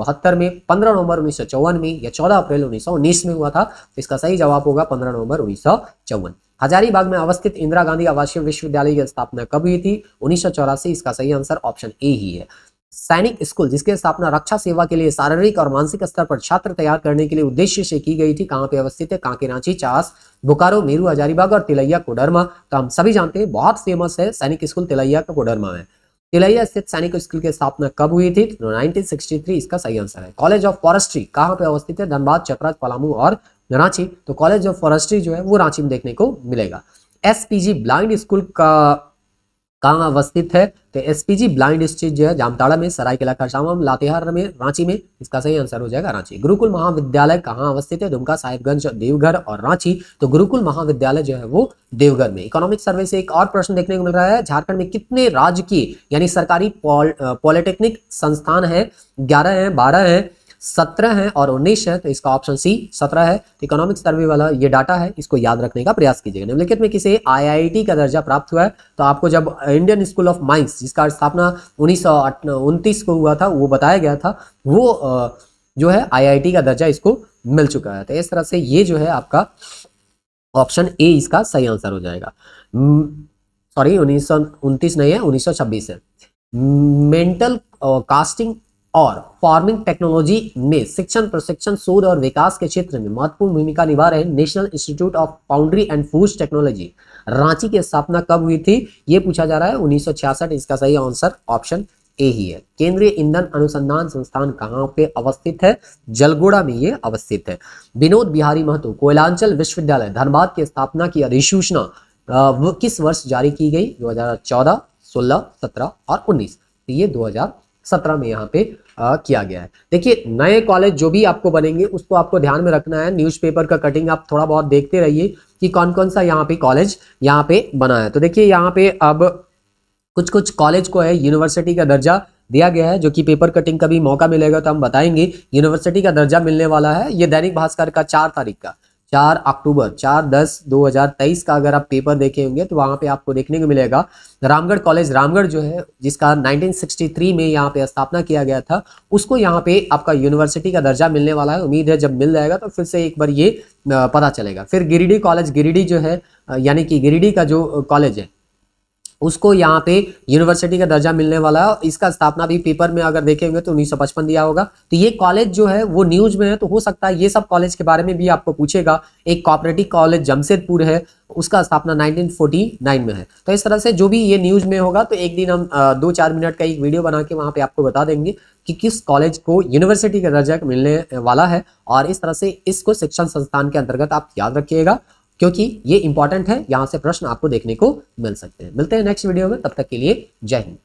A: 15 नवंबर उन्नीस में या 14 अप्रैल उन्नीस में हुआ था तो इसका सही जवाब होगा 15 नवंबर उन्नीस हजारीबाग में अवस्थित इंदिरा गांधी आवासीय विश्वविद्यालय की स्थापना कब हुई थी उन्नीस इसका सही आंसर ऑप्शन ए ही है सैनिक स्कूल जिसकी स्थापना रक्षा सेवा के लिए शारीरिक और मानसिक स्तर पर छात्र तैयार करने के लिए उद्देश्य से की गई थी कहाँ पे अवस्थित है के रांची चास बोकारो मेरू हजारीबाग और तिलैया कोडरमा तो हम सभी जानते हैं बहुत फेमस है सैनिक स्कूल तिलैया का कोडरमा है तिलैया स्थित सैनिक स्कूल की स्थापना कब हुई थी तो 1963 इसका सही आंसर है कॉलेज ऑफ फॉरेस्ट्री कहाँ पे अवस्थित है धनबाद चक्राज पलामू और रांची तो कॉलेज ऑफ फॉरेस्ट्री जो है वो रांची में देखने को मिलेगा एसपीजी ब्लाइंड स्कूल का कहाँ अवस्थित है तो एसपीजी ब्लाइंड इंस्टीट्यूट जो है जामताड़ा में सरायकेला खरसावा में लातेहार में रांची में इसका सही आंसर हो जाएगा रांची गुरुकुल महाविद्यालय कहाँ अवस्थित है दुमका साहिबगंज देवघर और रांची तो गुरुकुल महाविद्यालय जो है वो देवघर में इकोनॉमिक सर्वे से एक और प्रश्न देखने को मिल रहा है झारखंड में कितने राज्य की यानी सरकारी पॉलिटेक्निक संस्थान है ग्यारह है बारह है सत्रह है और उन्नीस है तो इसका ऑप्शन सी सत्रह है इकोनॉमिक सर्वे वाला ये डाटा है इसको याद रखने का प्रयास कीजिएगा निम्नलिखित में किसे आईआईटी का दर्जा प्राप्त हुआ है तो आपको जब इंडियन स्कूल ऑफ माइंस जिसका स्थापना उन्नीस को हुआ था वो बताया गया था वो जो है आई का दर्जा इसको मिल चुका है तो इस तरह से ये जो है आपका ऑप्शन ए इसका सही आंसर हो जाएगा सॉरी उन्नीस नहीं है उन्नीस है मेंटल कास्टिंग और फार्मिंग टेक्नोलॉजी में शिक्षण प्रशिक्षण शोध और विकास के क्षेत्र में महत्वपूर्ण भूमिका निभा रहे national institute of foundry and food technology Ranchi की स्थापना कब हुई थी ये पूछा जा रहा है उन्नीस इसका सही आंसर ऑप्शन ए ही है केंद्रीय ईंधन अनुसंधान संस्थान कहाँ पे अवस्थित है जलगोड़ा में ये अवस्थित है विनोद बिहारी महतो कोयलांचल विश्वविद्यालय धनबाद की स्थापना की अधिसूचना किस वर्ष जारी की गई 2014, 16, 17 और 19 तो ये 2017 में यहाँ पे आ, किया गया है देखिए नए कॉलेज जो भी आपको बनेंगे उसको आपको ध्यान में रखना है न्यूज़पेपर का कटिंग आप थोड़ा बहुत देखते रहिए कि कौन कौन सा यहाँ पे कॉलेज यहाँ पे बना है तो देखिए यहाँ पे अब कुछ कुछ कॉलेज को है यूनिवर्सिटी का दर्जा दिया गया है जो कि पेपर कटिंग का भी मौका मिलेगा तो हम बताएंगे यूनिवर्सिटी का दर्जा मिलने वाला है ये दैनिक भास्कर का चार तारीख का चार अक्टूबर चार दस दो हजार तेईस का अगर आप पेपर देखे होंगे तो वहां पे आपको देखने को मिलेगा रामगढ़ कॉलेज रामगढ़ जो है जिसका 1963 में यहाँ पे स्थापना किया गया था उसको यहाँ पे आपका यूनिवर्सिटी का दर्जा मिलने वाला है उम्मीद है जब मिल जाएगा तो फिर से एक बार ये पता चलेगा फिर गिरिडीह कॉलेज गिरिडीह जो है यानी कि गिरिडीह का जो कॉलेज है उसको यहाँ पे यूनिवर्सिटी का दर्जा मिलने वाला है इसका स्थापना भी पेपर में अगर देखेंगे तो उन्नीस दिया होगा तो ये कॉलेज जो है वो न्यूज में है तो हो सकता है ये सब कॉलेज के बारे में भी आपको पूछेगा एक कॉपरेटिव कॉलेज जमशेदपुर है उसका स्थापना 1949 में है तो इस तरह से जो भी ये न्यूज में होगा तो एक दिन हम दो चार मिनट का एक वीडियो बना के वहाँ पे आपको बता देंगे कि किस कॉलेज को यूनिवर्सिटी का दर्जा मिलने वाला है और इस तरह से इसको शिक्षण संस्थान के अंतर्गत आप याद रखिएगा क्योंकि ये इंपॉर्टेंट है यहां से प्रश्न आपको देखने को मिल सकते हैं मिलते हैं नेक्स्ट वीडियो में तब तक के लिए जय हिंद